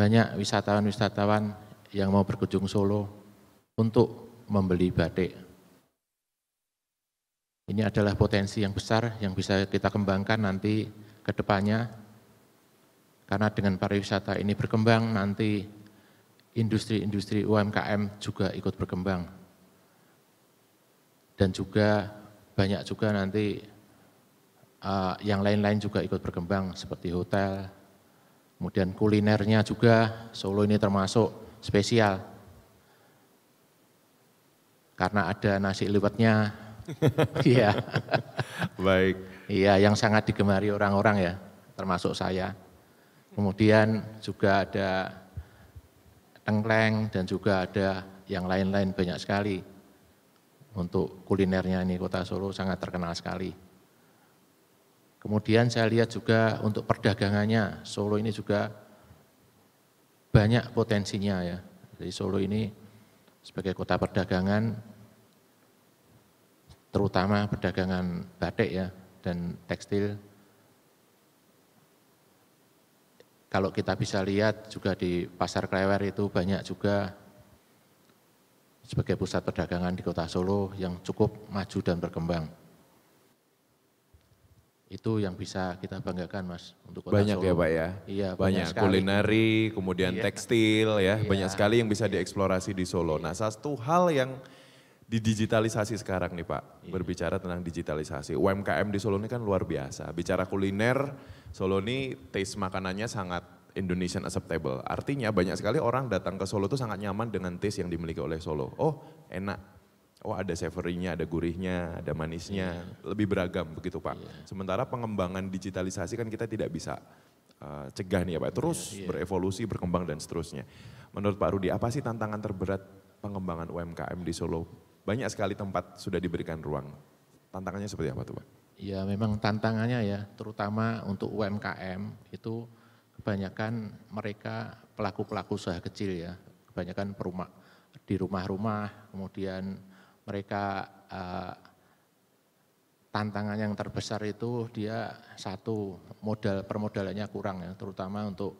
C: Banyak wisatawan-wisatawan yang mau berkunjung Solo untuk membeli batik. Ini adalah potensi yang besar yang bisa kita kembangkan nanti ke depannya. Karena dengan pariwisata ini berkembang, nanti industri-industri UMKM juga ikut berkembang. Dan juga banyak juga nanti uh, yang lain-lain juga ikut berkembang seperti hotel, kemudian kulinernya juga Solo ini termasuk spesial. Karena ada nasi liwetnya, Iya. Baik. Iya, yang sangat digemari orang-orang ya, termasuk saya. Kemudian juga ada tengkleng dan juga ada yang lain-lain banyak sekali. Untuk kulinernya ini kota Solo sangat terkenal sekali. Kemudian saya lihat juga untuk perdagangannya, Solo ini juga banyak potensinya ya. Jadi Solo ini sebagai kota perdagangan terutama perdagangan batik ya dan tekstil. Kalau kita bisa lihat juga di pasar Klewer itu banyak juga sebagai pusat perdagangan di kota Solo yang cukup maju dan berkembang. Itu yang bisa kita banggakan Mas untuk kota Banyak ya, Solo. ya Pak ya? Iya banyak, banyak kulineri,
A: kemudian iya. tekstil ya, iya. banyak sekali yang bisa iya. dieksplorasi di Solo. Nah, iya. Nah satu hal yang di digitalisasi sekarang nih Pak, iya. berbicara tentang digitalisasi. UMKM di Solo ini kan luar biasa. Bicara kuliner, Solo ini taste makanannya sangat Indonesian acceptable. Artinya banyak sekali orang datang ke Solo itu sangat nyaman dengan taste yang dimiliki oleh Solo. Oh enak, oh ada savory ada gurihnya, ada manisnya, iya. lebih beragam begitu Pak. Iya. Sementara pengembangan digitalisasi kan kita tidak bisa uh, cegah nih ya Pak, terus iya, iya. berevolusi, berkembang dan seterusnya. Menurut Pak Rudi, apa sih tantangan terberat pengembangan UMKM di Solo banyak sekali tempat sudah diberikan ruang. Tantangannya seperti
C: apa tuh Pak? Ya memang tantangannya ya, terutama untuk UMKM itu kebanyakan mereka pelaku-pelaku usaha kecil ya, kebanyakan perumah di rumah-rumah, kemudian mereka uh, tantangan yang terbesar itu dia satu modal permodalannya kurang ya, terutama untuk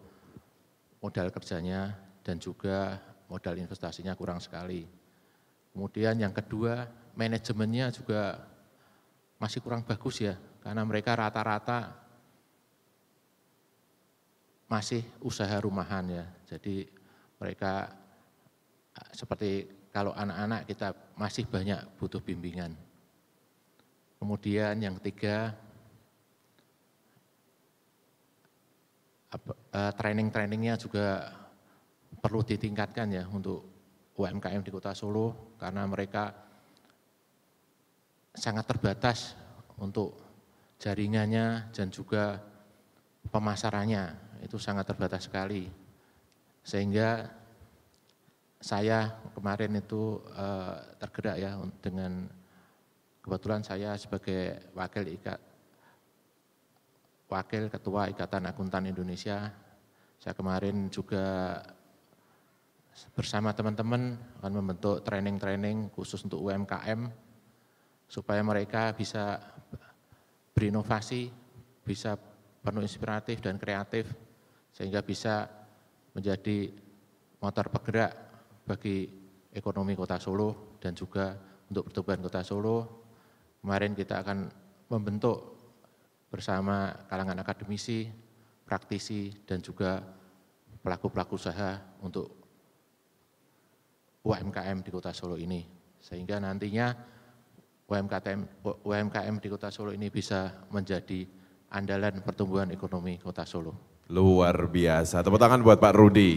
C: modal kerjanya dan juga modal investasinya kurang sekali. Kemudian yang kedua, manajemennya juga masih kurang bagus ya, karena mereka rata-rata masih usaha rumahan ya. Jadi mereka seperti kalau anak-anak kita masih banyak butuh bimbingan. Kemudian yang ketiga, eh, training-trainingnya juga perlu ditingkatkan ya untuk UMKM di kota Solo karena mereka sangat terbatas untuk jaringannya dan juga pemasarannya itu sangat terbatas sekali sehingga saya kemarin itu eh, tergerak ya dengan kebetulan saya sebagai wakil ikat wakil ketua Ikatan Akuntan Indonesia saya kemarin juga bersama teman-teman akan membentuk training-training khusus untuk UMKM supaya mereka bisa berinovasi, bisa penuh inspiratif dan kreatif sehingga bisa menjadi motor penggerak bagi ekonomi Kota Solo dan juga untuk pertumbuhan Kota Solo. Kemarin kita akan membentuk bersama kalangan akademisi, praktisi dan juga pelaku-pelaku usaha untuk UMKM di Kota Solo ini. Sehingga nantinya UMKM, UMKM di Kota Solo ini bisa menjadi andalan pertumbuhan ekonomi Kota Solo.
A: Luar biasa. Tepuk tangan buat Pak Rudi.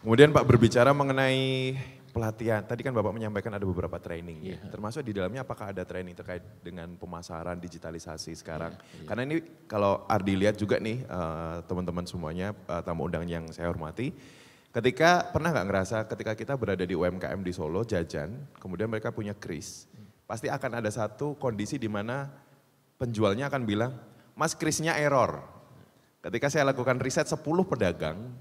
A: Kemudian Pak berbicara mengenai pelatihan. Tadi kan Bapak menyampaikan ada beberapa training ya. Iya. Termasuk di dalamnya apakah ada training terkait dengan pemasaran digitalisasi sekarang? Yeah, yeah. Karena ini kalau Ardi lihat juga nih eh, teman-teman semuanya eh, tamu undang yang saya hormati Ketika pernah nggak ngerasa ketika kita berada di UMKM di Solo jajan, kemudian mereka punya kris, pasti akan ada satu kondisi di mana penjualnya akan bilang, Mas krisnya error. Ketika saya lakukan riset 10 pedagang,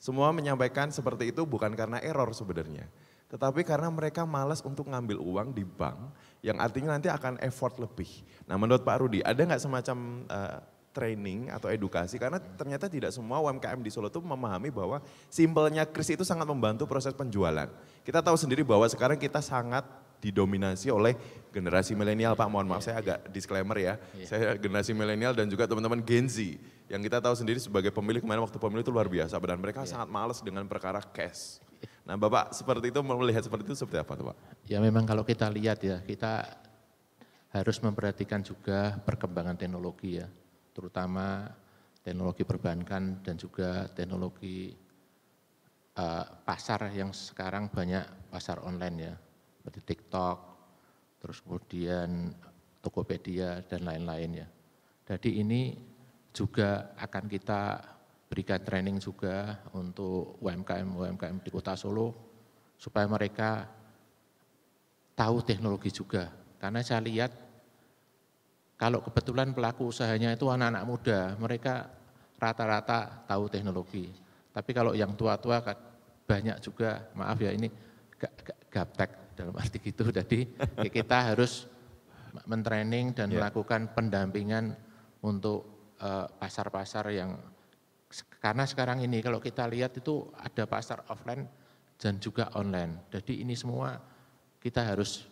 A: semua menyampaikan seperti itu bukan karena error sebenarnya. Tetapi karena mereka malas untuk ngambil uang di bank, yang artinya nanti akan effort lebih. Nah menurut Pak Rudi, ada nggak semacam uh, training atau edukasi karena ternyata tidak semua UMKM di Solo itu memahami bahwa simpelnya kris itu sangat membantu proses penjualan. Kita tahu sendiri bahwa sekarang kita sangat didominasi oleh generasi milenial Pak. Mohon maaf iya, saya iya. agak disclaimer ya. Iya. Saya generasi milenial dan juga teman-teman Gen Z yang kita tahu sendiri sebagai pemilih kemarin waktu pemilu itu luar biasa dan mereka yeah. sangat males dengan perkara cash. Nah, Bapak seperti itu melihat seperti itu
C: seperti apa, tuh Pak? Ya memang kalau kita lihat ya, kita harus memperhatikan juga perkembangan teknologi ya terutama teknologi perbankan dan juga teknologi uh, pasar yang sekarang banyak pasar online ya, seperti TikTok, terus kemudian Tokopedia dan lain-lain ya. Jadi ini juga akan kita berikan training juga untuk UMKM-UMKM di kota Solo supaya mereka tahu teknologi juga. Karena saya lihat kalau kebetulan pelaku usahanya itu anak-anak muda, mereka rata-rata tahu teknologi. Tapi kalau yang tua-tua banyak juga, maaf ya ini gaptek dalam arti gitu. Jadi kita harus mentraining dan yeah. melakukan pendampingan untuk eh, pasar-pasar uh, pasar -pasar yang karena sekarang ini kalau kita lihat itu ada pasar offline dan juga online. Jadi ini semua kita harus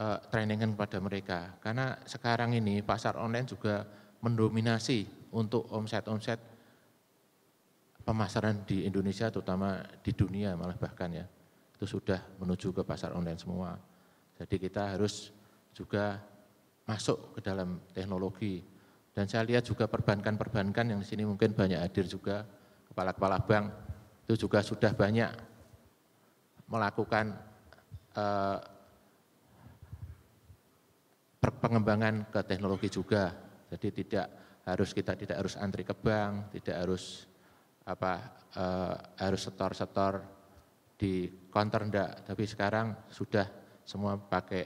C: uh, trainingan kepada mereka. Karena sekarang ini pasar online juga mendominasi untuk omset-omset pemasaran di Indonesia terutama di dunia malah bahkan ya. Itu sudah menuju ke pasar online semua. Jadi kita harus juga masuk ke dalam teknologi. Dan saya lihat juga perbankan-perbankan yang di sini mungkin banyak hadir juga, kepala-kepala bank itu juga sudah banyak melakukan eh, pengembangan ke teknologi juga. Jadi tidak harus kita tidak harus antri ke bank, tidak harus apa eh, harus setor-setor di konter ndak? tapi sekarang sudah semua pakai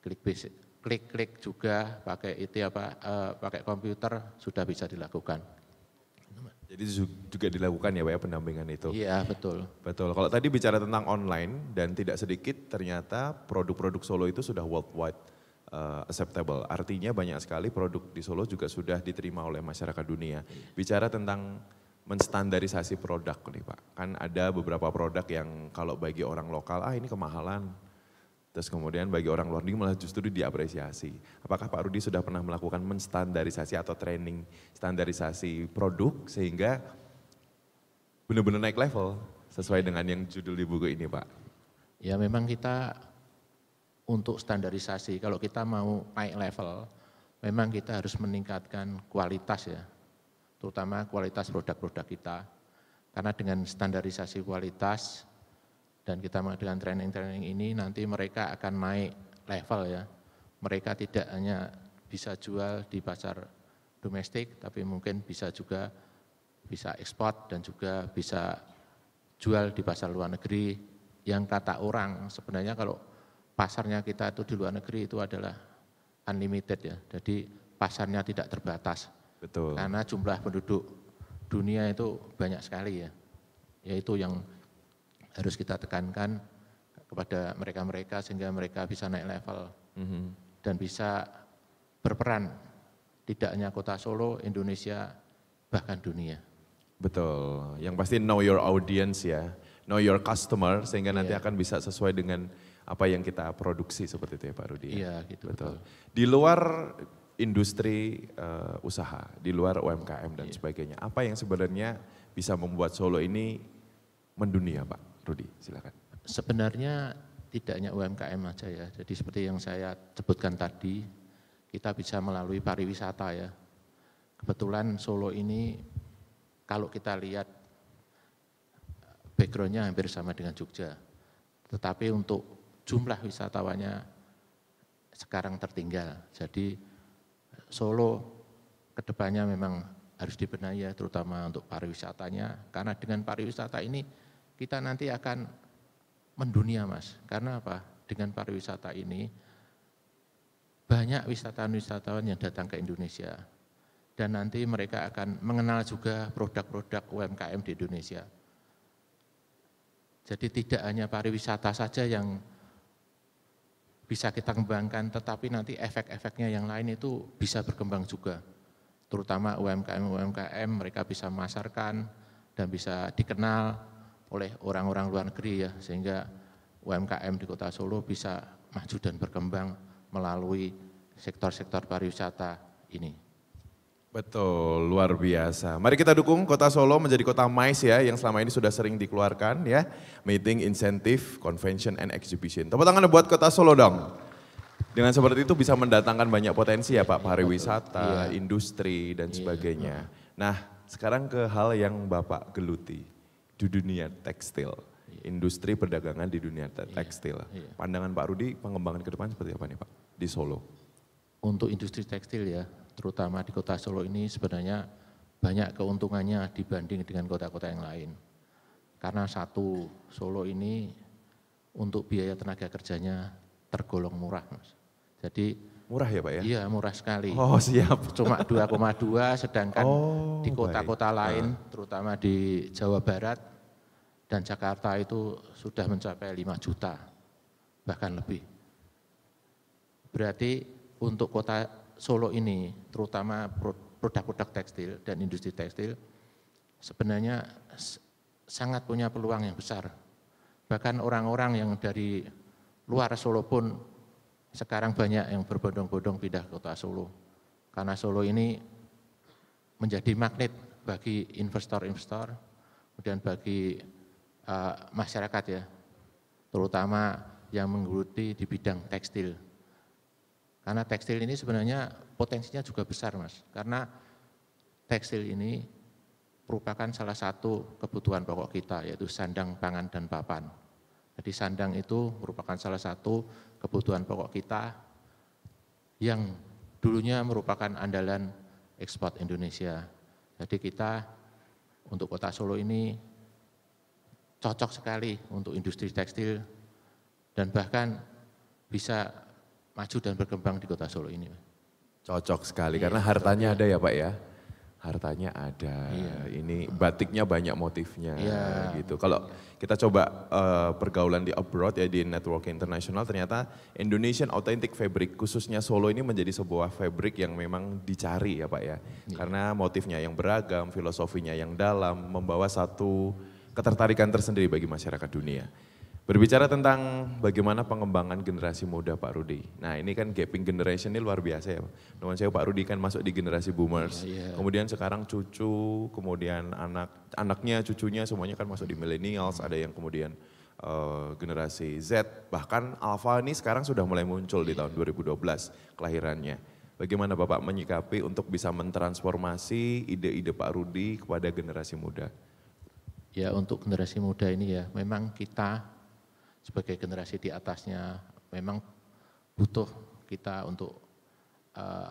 C: klik basic, klik-klik juga pakai itu apa eh, pakai komputer sudah bisa dilakukan.
A: Jadi juga dilakukan ya Pak ya pendampingan itu. Iya betul. Betul. Kalau tadi bicara tentang online dan tidak sedikit ternyata produk-produk Solo itu sudah worldwide uh, acceptable. Artinya banyak sekali produk di Solo juga sudah diterima oleh masyarakat dunia. Bicara tentang menstandarisasi produk nih Pak. Kan ada beberapa produk yang kalau bagi orang lokal, ah ini kemahalan. Terus kemudian bagi orang luar negeri malah justru diapresiasi. Apakah Pak Rudi sudah pernah melakukan menstandarisasi atau training standarisasi produk sehingga benar-benar naik level sesuai dengan yang judul di buku ini
C: Pak? Ya memang kita untuk standarisasi. Kalau kita mau naik level, memang kita harus meningkatkan kualitas ya, terutama kualitas produk-produk kita. Karena dengan standarisasi kualitas dan kita dengan training-training ini, nanti mereka akan naik level ya. Mereka tidak hanya bisa jual di pasar domestik, tapi mungkin bisa juga bisa ekspor dan juga bisa jual di pasar luar negeri yang kata orang sebenarnya kalau pasarnya kita itu di luar negeri itu adalah unlimited ya. Jadi pasarnya tidak terbatas. Betul. Karena jumlah penduduk dunia itu banyak sekali ya. Yaitu yang harus kita tekankan kepada mereka-mereka sehingga mereka bisa naik level mm -hmm. dan bisa berperan tidak hanya kota Solo, Indonesia bahkan dunia.
A: Betul. Yang pasti know your audience ya, know your customer sehingga nanti yeah. akan bisa sesuai dengan apa yang kita produksi seperti itu ya Pak Rudi. Ya? Iya, gitu. Betul. betul. Di luar industri uh, usaha, di luar UMKM dan iya. sebagainya, apa yang
C: sebenarnya bisa membuat Solo ini mendunia, Pak Rudi? Silakan. Sebenarnya tidak hanya UMKM aja ya. Jadi seperti yang saya sebutkan tadi, kita bisa melalui pariwisata ya. Kebetulan Solo ini kalau kita lihat eh, backgroundnya hampir sama dengan Jogja. Tetapi untuk jumlah wisatawannya sekarang tertinggal. Jadi Solo kedepannya memang harus dibenahi ya, terutama untuk pariwisatanya. Karena dengan pariwisata ini kita nanti akan mendunia mas. Karena apa? Dengan pariwisata ini banyak wisatawan-wisatawan yang datang ke Indonesia. Dan nanti mereka akan mengenal juga produk-produk UMKM di Indonesia. Jadi tidak hanya pariwisata saja yang bisa kita kembangkan, tetapi nanti efek-efeknya yang lain itu bisa berkembang juga. Terutama UMKM-UMKM mereka bisa memasarkan dan bisa dikenal oleh orang-orang luar negeri ya, sehingga UMKM di kota Solo bisa maju dan berkembang melalui sektor-sektor pariwisata ini.
A: Betul, luar biasa. Mari kita dukung Kota Solo menjadi kota MICE ya, yang selama ini sudah sering dikeluarkan ya. Meeting, Incentive, Convention, and Exhibition. Tepuk tangan buat Kota Solo dong. Dengan seperti itu bisa mendatangkan banyak potensi ya Pak, pariwisata, iya. industri, dan iya. sebagainya. Nah, sekarang ke hal yang Bapak geluti, di dunia tekstil. Iya. Industri perdagangan
C: di dunia tekstil. Pandangan Pak Rudi, pengembangan ke depan seperti apa nih Pak, di Solo? Untuk industri tekstil ya, terutama di kota Solo ini sebenarnya banyak keuntungannya dibanding dengan kota-kota yang lain. Karena satu, Solo ini untuk biaya tenaga kerjanya tergolong murah. Mas. Jadi Murah ya Pak ya? Iya murah sekali. Oh siap. Cuma 2,2 sedangkan oh, di kota-kota lain nah. terutama di Jawa Barat dan Jakarta itu sudah mencapai 5 juta bahkan lebih. Berarti untuk kota Solo ini, terutama produk-produk tekstil dan industri tekstil, sebenarnya sangat punya peluang yang besar. Bahkan orang-orang yang dari luar Solo pun sekarang banyak yang berbondong-bondong pindah ke kota Solo. Karena Solo ini menjadi magnet bagi investor-investor, kemudian bagi uh, masyarakat ya, terutama yang menggeluti di bidang tekstil. Karena tekstil ini sebenarnya potensinya juga besar mas, karena tekstil ini merupakan salah satu kebutuhan pokok kita yaitu sandang, pangan, dan papan. Jadi sandang itu merupakan salah satu kebutuhan pokok kita yang dulunya merupakan andalan ekspor Indonesia. Jadi kita untuk kota Solo ini cocok sekali untuk industri tekstil dan bahkan bisa maju dan berkembang di kota Solo ini. Cocok sekali, iya, karena hartanya betul, ada ya Pak ya? Hartanya ada,
A: iya. ini batiknya banyak motifnya iya, gitu. Kalau kita coba uh, pergaulan di abroad ya di network internasional ternyata Indonesian authentic fabric khususnya Solo ini menjadi sebuah fabric yang memang dicari ya Pak ya. Iya. Karena motifnya yang beragam, filosofinya yang dalam, membawa satu ketertarikan tersendiri bagi masyarakat dunia. Berbicara tentang bagaimana pengembangan generasi muda Pak Rudi. Nah ini kan gapping generation ini luar biasa ya Pak. saya Pak Rudi kan masuk di generasi boomers. Yeah, yeah. Kemudian sekarang cucu, kemudian anak anaknya, cucunya semuanya kan masuk di millennials. Ada yang kemudian uh, generasi Z. Bahkan Alpha ini sekarang sudah mulai muncul di tahun 2012 kelahirannya. Bagaimana Bapak menyikapi untuk bisa mentransformasi ide-ide Pak Rudi
C: kepada generasi muda? Ya untuk generasi muda ini ya memang kita sebagai generasi di atasnya memang butuh kita untuk uh,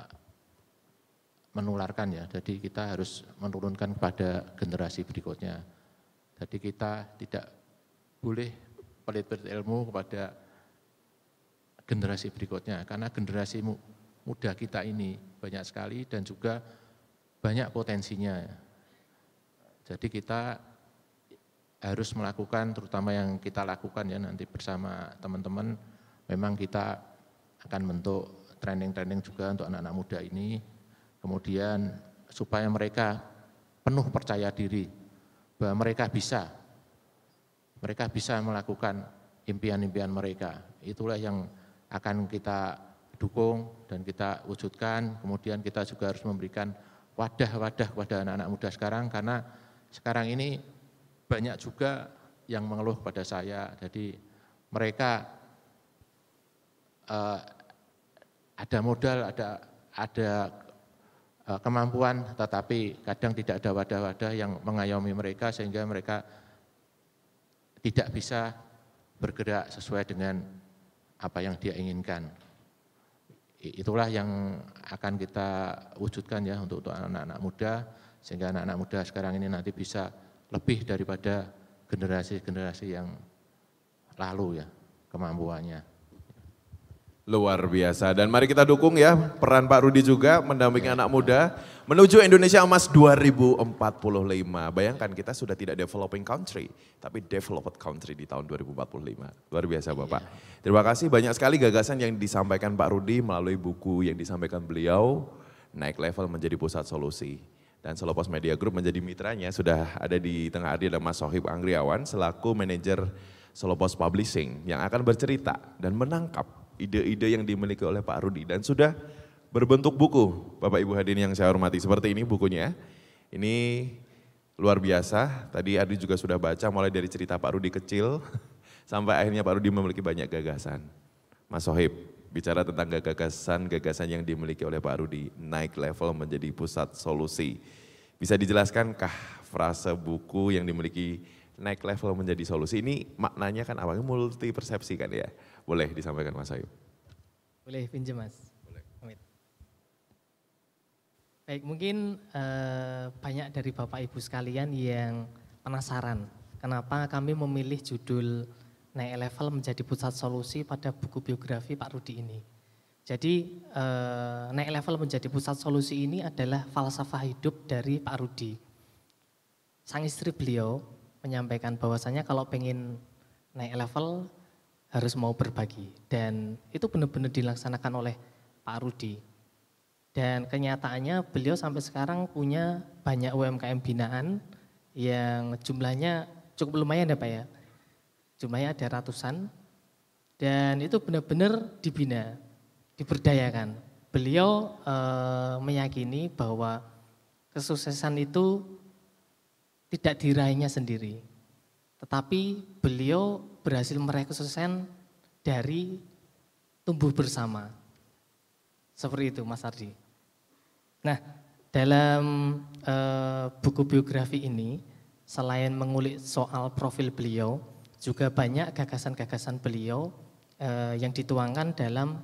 C: menularkan ya. Jadi kita harus menurunkan kepada generasi berikutnya. Jadi kita tidak boleh pelit-pelit ilmu kepada generasi berikutnya karena generasi muda kita ini banyak sekali dan juga banyak potensinya. Ya. Jadi kita harus melakukan terutama yang kita lakukan ya nanti bersama teman-teman memang kita akan bentuk training-training juga untuk anak-anak muda ini kemudian supaya mereka penuh percaya diri bahwa mereka bisa mereka bisa melakukan impian-impian mereka itulah yang akan kita dukung dan kita wujudkan kemudian kita juga harus memberikan wadah-wadah kepada anak-anak muda sekarang karena sekarang ini banyak juga yang mengeluh pada saya. Jadi mereka uh, ada modal, ada ada uh, kemampuan, tetapi kadang tidak ada wadah-wadah yang mengayomi mereka sehingga mereka tidak bisa bergerak sesuai dengan apa yang dia inginkan. Itulah yang akan kita wujudkan ya untuk anak-anak muda, sehingga anak-anak muda sekarang ini nanti bisa lebih daripada generasi-generasi yang lalu ya kemampuannya.
A: Luar biasa dan mari kita dukung ya peran Pak Rudi juga mendampingi anak muda menuju Indonesia Emas 2045. Bayangkan kita sudah tidak developing country tapi developed country di tahun 2045. Luar biasa Bapak. Iya. Terima kasih banyak sekali gagasan yang disampaikan Pak Rudi melalui buku yang disampaikan beliau naik level menjadi pusat solusi dan Solopos Media Group menjadi mitranya sudah ada di tengah hadir ada Mas Sohib Anggriawan selaku manajer Solopos Publishing yang akan bercerita dan menangkap ide-ide yang dimiliki oleh Pak Rudi dan sudah berbentuk buku Bapak Ibu hadirin yang saya hormati seperti ini bukunya. Ini luar biasa, tadi Adi juga sudah baca mulai dari cerita Pak Rudi kecil sampai akhirnya Pak Rudi memiliki banyak gagasan. Mas Sohib, bicara tentang gagasan-gagasan yang dimiliki oleh Pak Rudi naik level menjadi pusat solusi. Bisa dijelaskankah frase buku yang dimiliki naik level menjadi solusi ini maknanya kan awalnya multi persepsi kan ya? Boleh disampaikan Mas Ayu?
D: Boleh pinjam Mas. Boleh. Amit. Baik, mungkin eh, banyak dari Bapak Ibu sekalian yang penasaran kenapa kami memilih judul naik level menjadi pusat solusi pada buku biografi Pak Rudi ini. Jadi eh, naik level menjadi pusat solusi ini adalah falsafah hidup dari Pak Rudi. Sang istri beliau menyampaikan bahwasanya kalau pengen naik level harus mau berbagi dan itu benar-benar dilaksanakan oleh Pak Rudi. Dan kenyataannya beliau sampai sekarang punya banyak UMKM binaan yang jumlahnya cukup lumayan ya Pak ya Jumlahnya ada ratusan dan itu benar-benar dibina, diberdayakan. Beliau e, meyakini bahwa kesuksesan itu tidak diraihnya sendiri, tetapi beliau berhasil meraih kesuksesan dari tumbuh bersama. Seperti itu Mas Ardi. Nah, dalam e, buku biografi ini selain mengulik soal profil beliau, juga banyak gagasan-gagasan beliau eh, yang dituangkan dalam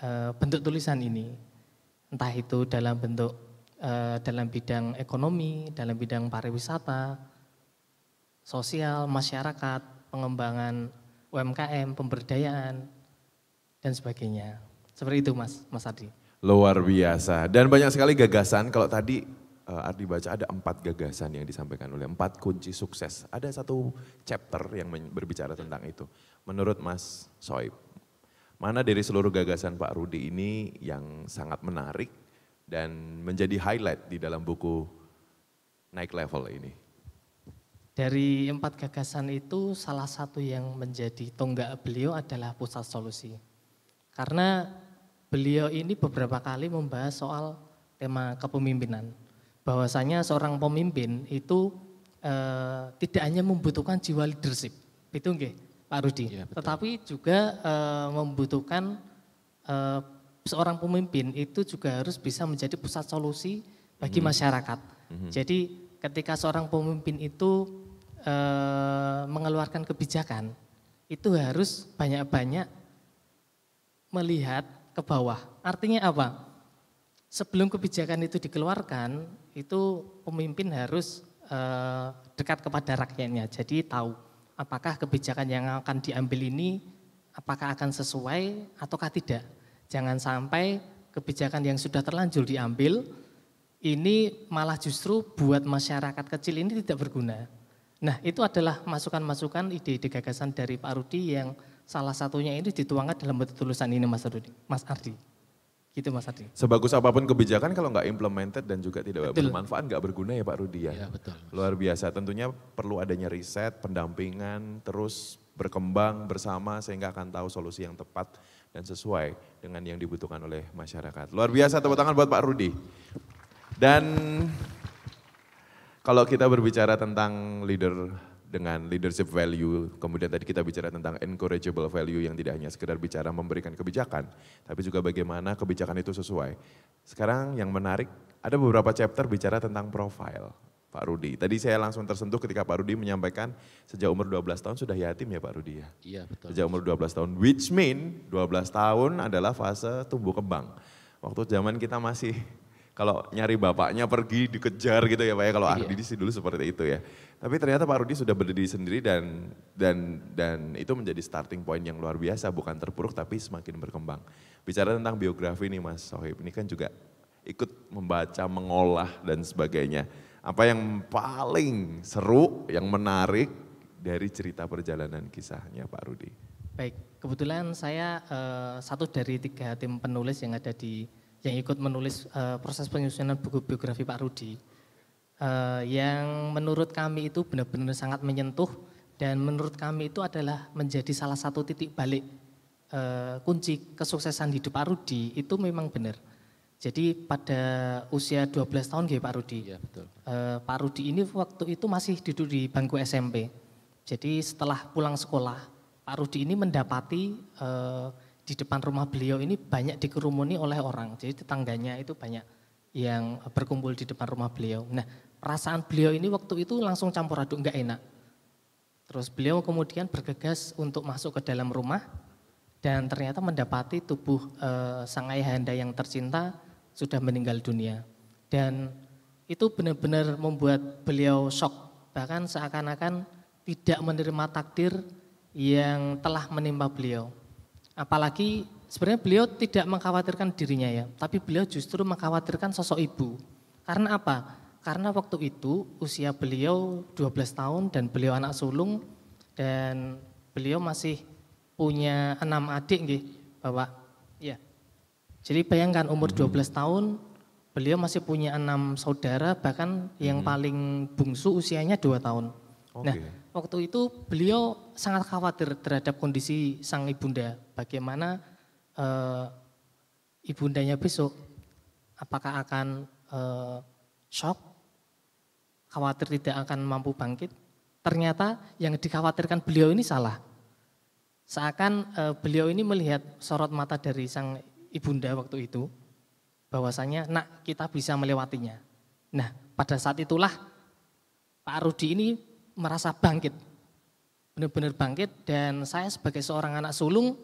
D: eh, bentuk tulisan ini. Entah itu dalam bentuk eh, dalam bidang ekonomi, dalam bidang pariwisata, sosial, masyarakat, pengembangan UMKM, pemberdayaan dan sebagainya. Seperti itu Mas Mas Adi.
A: Luar biasa dan banyak sekali gagasan kalau tadi uh, Ardi baca ada empat gagasan yang disampaikan oleh empat kunci sukses. Ada satu chapter yang berbicara tentang itu. Menurut Mas Soib, mana dari seluruh gagasan Pak Rudi ini yang sangat menarik dan menjadi highlight di dalam buku naik level ini?
D: Dari empat gagasan itu salah satu yang menjadi tonggak beliau adalah pusat solusi. Karena beliau ini beberapa kali membahas soal tema kepemimpinan bahwasanya seorang pemimpin itu e, tidak hanya membutuhkan jiwa leadership, itu enggak, Pak Rudi, ya, tetapi juga e, membutuhkan e, seorang pemimpin itu juga harus bisa menjadi pusat solusi bagi hmm. masyarakat. Hmm. Jadi ketika seorang pemimpin itu e, mengeluarkan kebijakan, itu harus banyak-banyak melihat ke bawah. Artinya apa? Sebelum kebijakan itu dikeluarkan, itu pemimpin harus eh, dekat kepada rakyatnya. Jadi tahu apakah kebijakan yang akan diambil ini apakah akan sesuai ataukah tidak. Jangan sampai kebijakan yang sudah terlanjur diambil ini malah justru buat masyarakat kecil ini tidak berguna. Nah, itu adalah masukan-masukan ide-ide gagasan dari Pak Rudi yang salah satunya ini dituangkan dalam bentuk tulisan ini Mas Rudi, Mas Ardi. Gitu Mas Ardi.
A: Sebagus apapun kebijakan kalau nggak implemented dan juga tidak betul. bermanfaat nggak berguna ya Pak Rudi ya. ya betul. Luar biasa. Tentunya perlu adanya riset, pendampingan, terus berkembang bersama sehingga akan tahu solusi yang tepat dan sesuai dengan yang dibutuhkan oleh masyarakat. Luar biasa tepuk tangan buat Pak Rudi. Dan kalau kita berbicara tentang leader dengan leadership value, kemudian tadi kita bicara tentang encourageable value yang tidak hanya sekedar bicara memberikan kebijakan, tapi juga bagaimana kebijakan itu sesuai. Sekarang yang menarik, ada beberapa chapter bicara tentang profile Pak Rudi. Tadi saya langsung tersentuh ketika Pak Rudi menyampaikan sejak umur 12 tahun sudah yatim ya Pak Rudi ya? Iya betul. Sejak umur 12 tahun, which mean 12 tahun adalah fase tumbuh kembang. Waktu zaman kita masih kalau nyari bapaknya pergi dikejar gitu ya Pak ya. Kalau iya. Ardi sih dulu seperti itu ya. Tapi ternyata Pak Rudi sudah berdiri sendiri dan dan dan itu menjadi starting point yang luar biasa, bukan terpuruk tapi semakin berkembang. Bicara tentang biografi nih Mas Sohib, ini kan juga ikut membaca, mengolah dan sebagainya. Apa yang paling seru, yang menarik dari cerita perjalanan kisahnya Pak
D: Rudi? Baik, kebetulan saya uh, satu dari tiga tim penulis yang ada di yang ikut menulis uh, proses penyusunan buku biografi Pak Rudi uh, yang menurut kami itu benar-benar sangat menyentuh dan menurut kami itu adalah menjadi salah satu titik balik uh, kunci kesuksesan hidup Pak Rudi itu memang benar. Jadi pada usia 12 tahun ya Pak Rudi. Ya, Uh, Pak Rudi ini waktu itu masih duduk di bangku SMP. Jadi setelah pulang sekolah, Pak Rudi ini mendapati uh, di depan rumah beliau ini banyak dikerumuni oleh orang. Jadi tetangganya itu banyak yang berkumpul di depan rumah beliau. Nah, perasaan beliau ini waktu itu langsung campur aduk, nggak enak. Terus beliau kemudian bergegas untuk masuk ke dalam rumah dan ternyata mendapati tubuh e, sang ayahanda yang tercinta sudah meninggal dunia. Dan itu benar-benar membuat beliau shock, bahkan seakan-akan tidak menerima takdir yang telah menimpa beliau. Apalagi sebenarnya beliau tidak mengkhawatirkan dirinya ya, tapi beliau justru mengkhawatirkan sosok ibu. Karena apa? Karena waktu itu usia beliau 12 tahun dan beliau anak sulung dan beliau masih punya enam adik nggih, Bapak. Ya. Jadi bayangkan umur 12 hmm. tahun beliau masih punya enam saudara bahkan yang hmm. paling bungsu usianya dua tahun. Okay. Nah, waktu itu beliau sangat khawatir terhadap kondisi sang ibunda. Bagaimana e, ibundanya besok? Apakah akan e, shock? Khawatir tidak akan mampu bangkit? Ternyata yang dikhawatirkan beliau ini salah. Seakan e, beliau ini melihat sorot mata dari sang ibunda waktu itu, bahwasanya nak kita bisa melewatinya. Nah, pada saat itulah Pak Rudi ini merasa bangkit benar-benar bangkit dan saya sebagai seorang anak sulung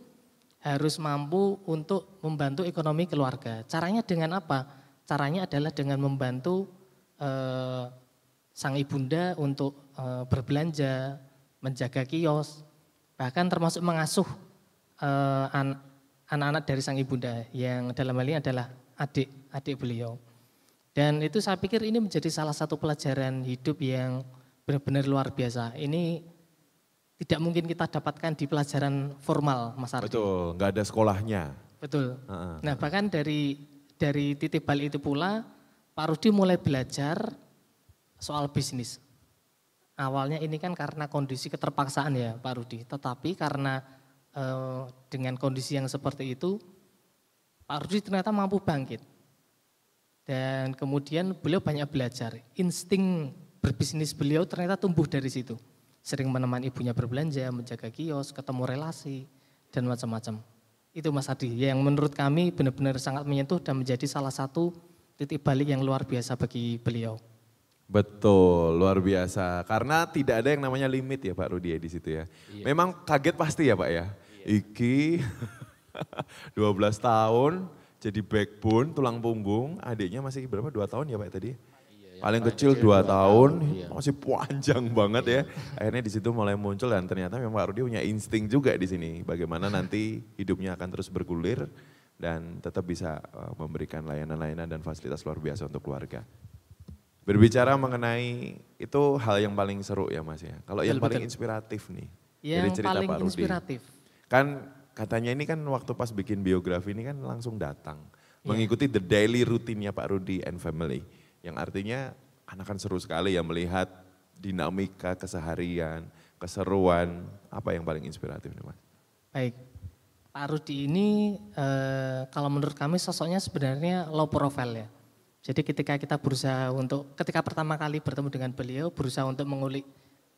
D: harus mampu untuk membantu ekonomi keluarga. Caranya dengan apa? Caranya adalah dengan membantu eh, sang ibunda untuk eh, berbelanja, menjaga kios, bahkan termasuk mengasuh eh, an anak-anak dari sang ibunda yang dalam hal ini adalah adik adik beliau. Dan itu saya pikir ini menjadi salah satu pelajaran hidup yang benar-benar luar biasa. Ini tidak mungkin kita dapatkan di pelajaran formal
A: Mas Ardi. Betul, nggak ada sekolahnya. Betul. Uh -uh.
D: Nah bahkan dari dari titik balik itu pula Pak Rudi mulai belajar soal bisnis. Awalnya ini kan karena kondisi keterpaksaan ya Pak Rudi, tetapi karena eh, dengan kondisi yang seperti itu Pak Rudi ternyata mampu bangkit. Dan kemudian beliau banyak belajar. Insting berbisnis beliau ternyata tumbuh dari situ sering menemani ibunya berbelanja, menjaga kios, ketemu relasi, dan macam-macam. Itu Mas Adi, ya, yang menurut kami benar-benar sangat menyentuh dan menjadi salah satu titik balik yang luar biasa bagi beliau.
A: Betul, luar biasa. Karena tidak ada yang namanya limit ya Pak Rudi ya, di situ ya. Iya. Memang kaget pasti ya Pak ya. Iya. Iki 12 tahun jadi backbone, tulang punggung, adiknya masih berapa? Dua tahun ya Pak ya, tadi? Paling nah, kecil dua tahun, tahun iya. masih panjang banget ya. Akhirnya di situ mulai muncul dan ternyata memang Pak Rudi punya insting juga di sini. Bagaimana nanti hidupnya akan terus bergulir dan tetap bisa eh, memberikan layanan-layanan dan fasilitas luar biasa untuk keluarga. Berbicara mengenai itu hal yang paling seru ya Mas ya. Kalau yang paling inspiratif nih.
D: Yang dari cerita paling Pak Rudi. inspiratif.
A: Kan katanya ini kan waktu pas bikin biografi ini kan langsung datang. Yeah. Mengikuti the daily rutinnya Pak Rudi and family. Yang artinya anak kan seru sekali ya melihat dinamika keseharian, keseruan, apa yang paling inspiratif nih
D: Mas? Baik, Pak Rudi ini e, kalau menurut kami sosoknya sebenarnya low profile ya. Jadi ketika kita berusaha untuk, ketika pertama kali bertemu dengan beliau, berusaha untuk mengulik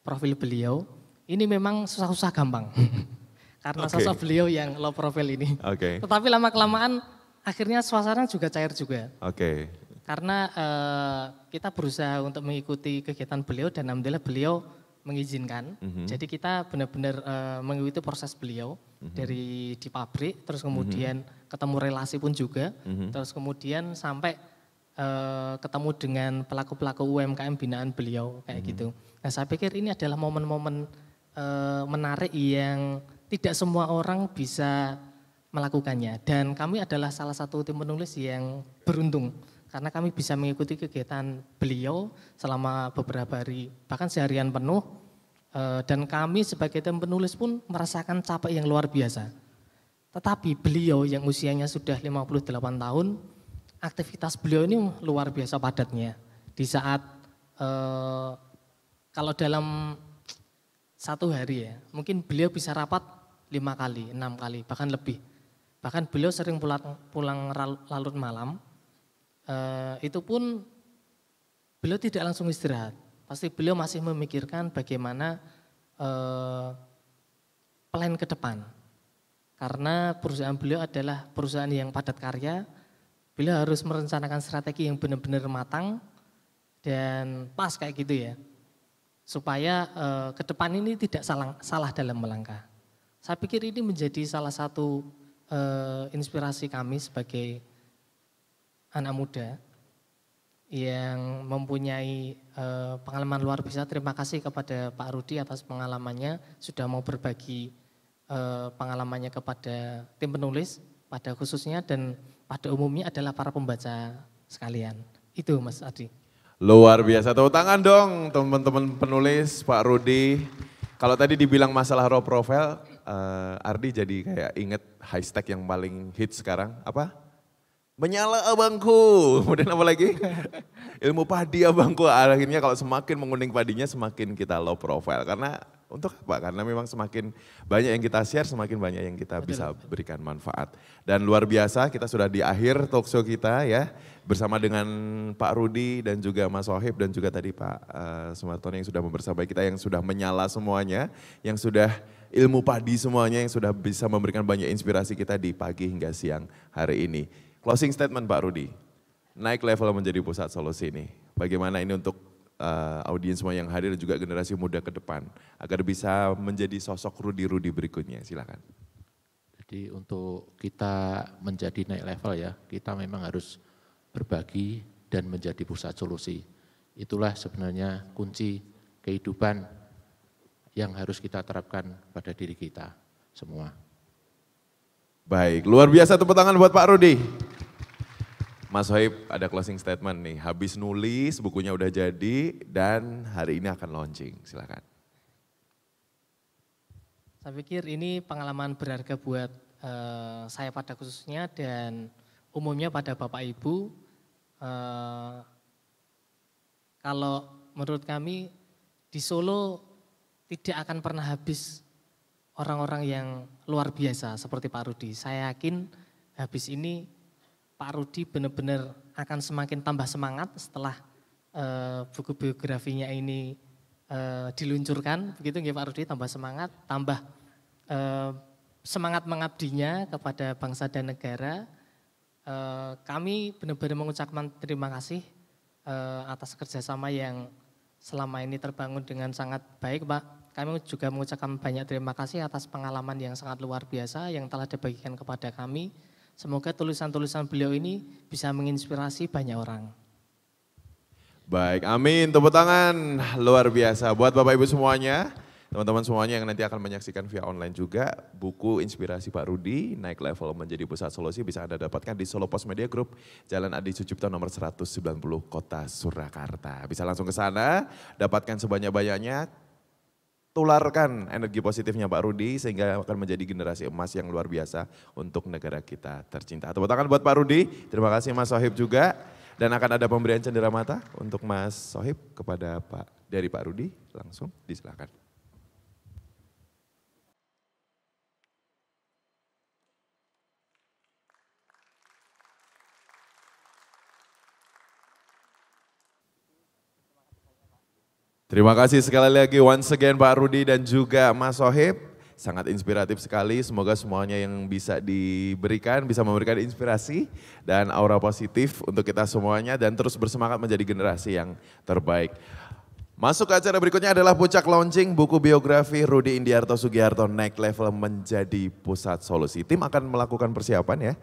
D: profil beliau, ini memang susah-susah gampang. Karena okay. sosok beliau yang low profile ini. Oke. Okay. Tetapi lama-kelamaan akhirnya suasana juga cair juga. Oke. Okay. Karena uh, kita berusaha untuk mengikuti kegiatan beliau dan alhamdulillah beliau mengizinkan. Mm-hmm. Jadi kita benar-benar uh, mengikuti proses beliau mm-hmm. dari di pabrik, terus kemudian mm-hmm. ketemu relasi pun juga, mm-hmm. terus kemudian sampai uh, ketemu dengan pelaku-pelaku UMKM binaan beliau kayak mm-hmm. gitu. Nah saya pikir ini adalah momen-momen uh, menarik yang tidak semua orang bisa melakukannya dan kami adalah salah satu tim penulis yang beruntung karena kami bisa mengikuti kegiatan beliau selama beberapa hari, bahkan seharian penuh. Eh, dan kami sebagai tim penulis pun merasakan capek yang luar biasa. Tetapi beliau yang usianya sudah 58 tahun, aktivitas beliau ini luar biasa padatnya. Di saat eh, kalau dalam satu hari ya, mungkin beliau bisa rapat lima kali, enam kali, bahkan lebih. Bahkan beliau sering pulang, pulang larut malam, Eh, itu pun beliau tidak langsung istirahat. Pasti beliau masih memikirkan bagaimana eh, plan ke depan. Karena perusahaan beliau adalah perusahaan yang padat karya, beliau harus merencanakan strategi yang benar-benar matang dan pas kayak gitu ya supaya eh, ke depan ini tidak salah, salah dalam melangkah. Saya pikir ini menjadi salah satu inspirasi kami sebagai anak muda yang mempunyai eh, pengalaman luar biasa. Terima kasih kepada Pak Rudi atas pengalamannya, sudah mau berbagi eh, pengalamannya kepada tim penulis pada khususnya dan pada umumnya adalah para pembaca sekalian. Itu Mas Adi.
A: Luar biasa, tepuk tangan dong teman-teman penulis, Pak Rudi. Kalau tadi dibilang masalah raw profile, uh, Ardi jadi kayak inget stack yang paling hit sekarang, apa? Menyala abangku. Kemudian apa lagi? Ilmu padi abangku. Akhirnya kalau semakin menguning padinya semakin kita low profile. Karena untuk apa? Karena memang semakin banyak yang kita share, semakin banyak yang kita bisa berikan manfaat. Dan luar biasa kita sudah di akhir talk show kita ya. Bersama dengan Pak Rudi dan juga Mas Sohib dan juga tadi Pak uh, Sumartono yang sudah membersamai kita, yang sudah menyala semuanya. Yang sudah ilmu padi semuanya, yang sudah bisa memberikan banyak inspirasi kita di pagi hingga siang hari ini. Closing statement Pak Rudi, naik level menjadi pusat solusi ini. Bagaimana ini untuk uh, audiens semua yang hadir juga generasi muda ke depan agar bisa menjadi sosok Rudi-Rudi berikutnya.
C: Silakan. Jadi untuk kita menjadi naik level ya, kita memang harus berbagi dan menjadi pusat solusi. Itulah sebenarnya kunci kehidupan yang harus kita terapkan pada diri kita semua. Baik, luar biasa tepuk tangan buat Pak Rudi.
A: Mas Hoib ada closing statement nih. Habis nulis, bukunya udah jadi dan hari ini akan launching. Silakan.
D: Saya pikir ini pengalaman berharga buat uh, saya pada khususnya dan umumnya pada Bapak Ibu. Uh, kalau menurut kami di Solo tidak akan pernah habis orang-orang yang luar biasa seperti Pak Rudi. Saya yakin habis ini Pak Rudi benar-benar akan semakin tambah semangat setelah uh, buku biografinya ini uh, diluncurkan. Begitu nggih Pak Rudi tambah semangat, tambah uh, semangat mengabdinya kepada bangsa dan negara. Uh, kami benar-benar mengucapkan terima kasih uh, atas kerjasama yang selama ini terbangun dengan sangat baik, Pak. Kami juga mengucapkan banyak terima kasih atas pengalaman yang sangat luar biasa yang telah dibagikan kepada kami Semoga tulisan-tulisan beliau ini bisa menginspirasi banyak orang.
A: Baik, amin. Tepuk tangan luar biasa buat Bapak Ibu semuanya. Teman-teman semuanya yang nanti akan menyaksikan via online juga, buku Inspirasi Pak Rudi, Naik Level Menjadi Pusat Solusi bisa Anda dapatkan di Solo Post Media Group, Jalan Adi Sucipto nomor 190 Kota Surakarta. Bisa langsung ke sana, dapatkan sebanyak-banyaknya, tularkan energi positifnya Pak Rudi sehingga akan menjadi generasi emas yang luar biasa untuk negara kita tercinta. Tepuk tangan buat Pak Rudi, terima kasih Mas Sohib juga. Dan akan ada pemberian cendera mata untuk Mas Sohib kepada Pak dari Pak Rudi langsung disilakan. Terima kasih sekali lagi once again Pak Rudi dan juga Mas Sohib. Sangat inspiratif sekali, semoga semuanya yang bisa diberikan, bisa memberikan inspirasi dan aura positif untuk kita semuanya dan terus bersemangat menjadi generasi yang terbaik. Masuk ke acara berikutnya adalah puncak launching buku biografi Rudi Indiarto Sugiharto Naik Level Menjadi Pusat Solusi. Tim akan melakukan persiapan ya.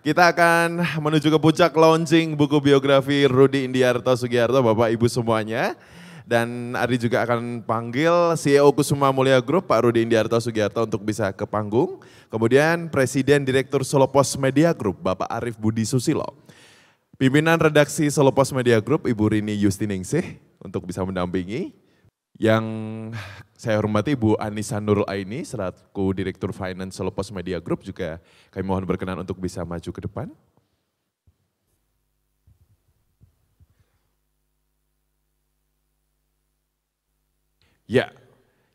A: Kita akan menuju ke puncak launching buku biografi Rudi Indiarto Sugiharto Bapak Ibu semuanya. Dan Ari juga akan panggil CEO Kusuma Mulia Group, Pak Rudi Indiarto Sugiarto untuk bisa ke panggung. Kemudian Presiden Direktur Solo Solopos Media Group, Bapak Arif Budi Susilo. Pimpinan redaksi Solo Solopos Media Group, Ibu Rini Yustiningsih untuk bisa mendampingi. Yang saya hormati Ibu Anissa Nurul Aini, selaku Direktur Finance Solo Solopos Media Group juga kami mohon berkenan untuk bisa maju ke depan. Ya,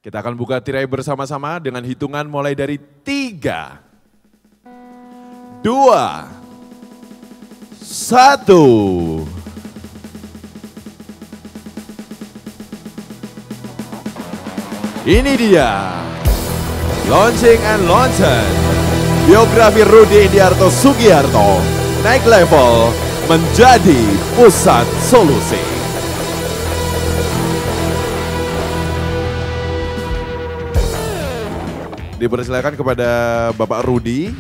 A: kita akan buka tirai bersama-sama dengan hitungan mulai dari tiga, dua, satu. Ini dia, Launching and Launchen, biografi Rudy Indiarto Sugiharto, naik level menjadi pusat solusi. Dipersilakan kepada Bapak Rudi,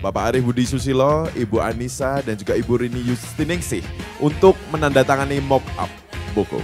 A: Bapak Arif Budi Susilo, Ibu Anissa, dan juga Ibu Rini Yustiningsih untuk menandatangani mock up buku.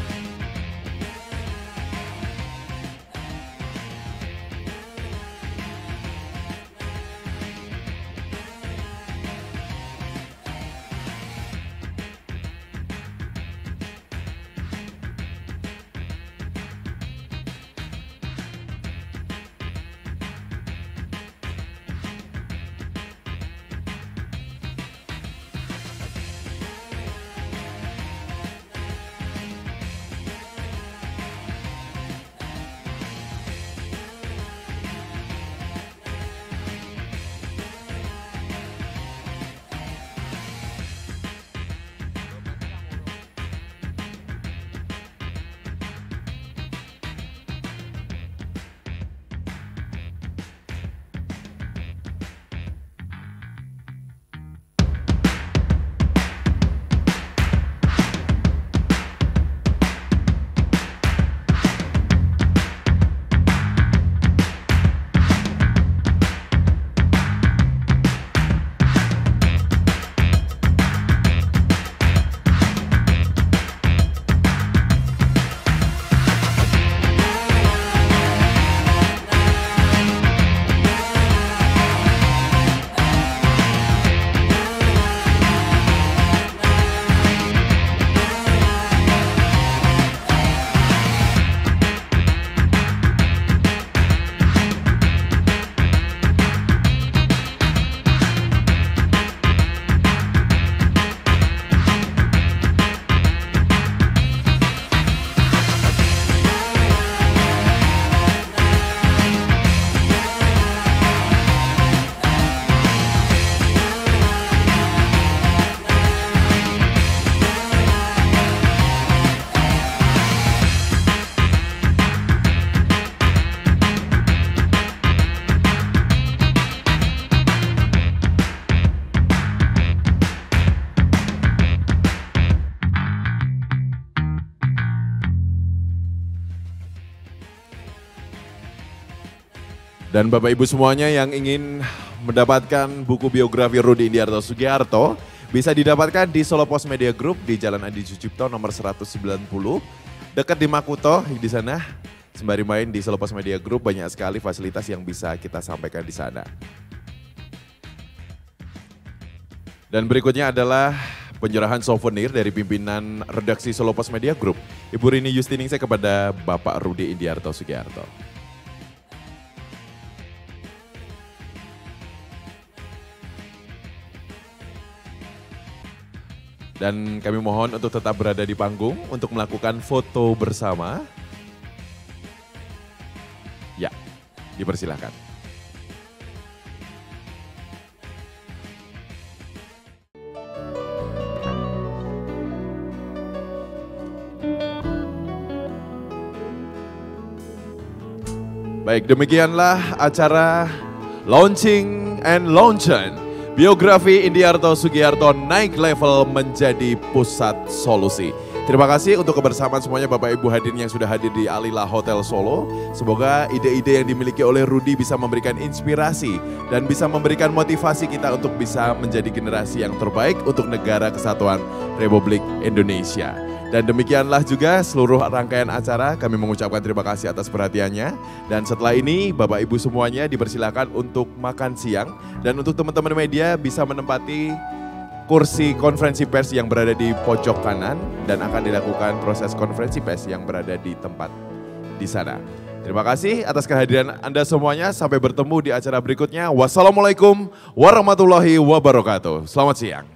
A: Dan Bapak Ibu semuanya yang ingin mendapatkan buku biografi Rudi Indiarto Sugiharto, bisa didapatkan di Solo Post Media Group di Jalan Adi Sucipto nomor 190, dekat di Makuto di sana. Sembari main di Solo Post Media Group banyak sekali fasilitas yang bisa kita sampaikan di sana. Dan berikutnya adalah penyerahan souvenir dari pimpinan redaksi Solo Post Media Group, Ibu Rini Yustiningse kepada Bapak Rudi Indiarto Sugiharto. Dan kami mohon untuk tetap berada di panggung untuk melakukan foto bersama. Ya, dipersilahkan. Baik, demikianlah acara launching and launching. Biografi Indiarto Sugiharto naik level menjadi pusat solusi. Terima kasih untuk kebersamaan semuanya Bapak Ibu hadirin yang sudah hadir di Alila Hotel Solo. Semoga ide-ide yang dimiliki oleh Rudi bisa memberikan inspirasi dan bisa memberikan motivasi kita untuk bisa menjadi generasi yang terbaik untuk negara kesatuan Republik Indonesia. Dan demikianlah juga seluruh rangkaian acara. Kami mengucapkan terima kasih atas perhatiannya. Dan setelah ini Bapak Ibu semuanya dipersilakan untuk makan siang. Dan untuk teman-teman media bisa menempati kursi konferensi pers yang berada di pojok kanan dan akan dilakukan proses konferensi pers yang berada di tempat di sana. Terima kasih atas kehadiran Anda semuanya. Sampai bertemu di acara berikutnya. Wassalamualaikum warahmatullahi wabarakatuh. Selamat siang.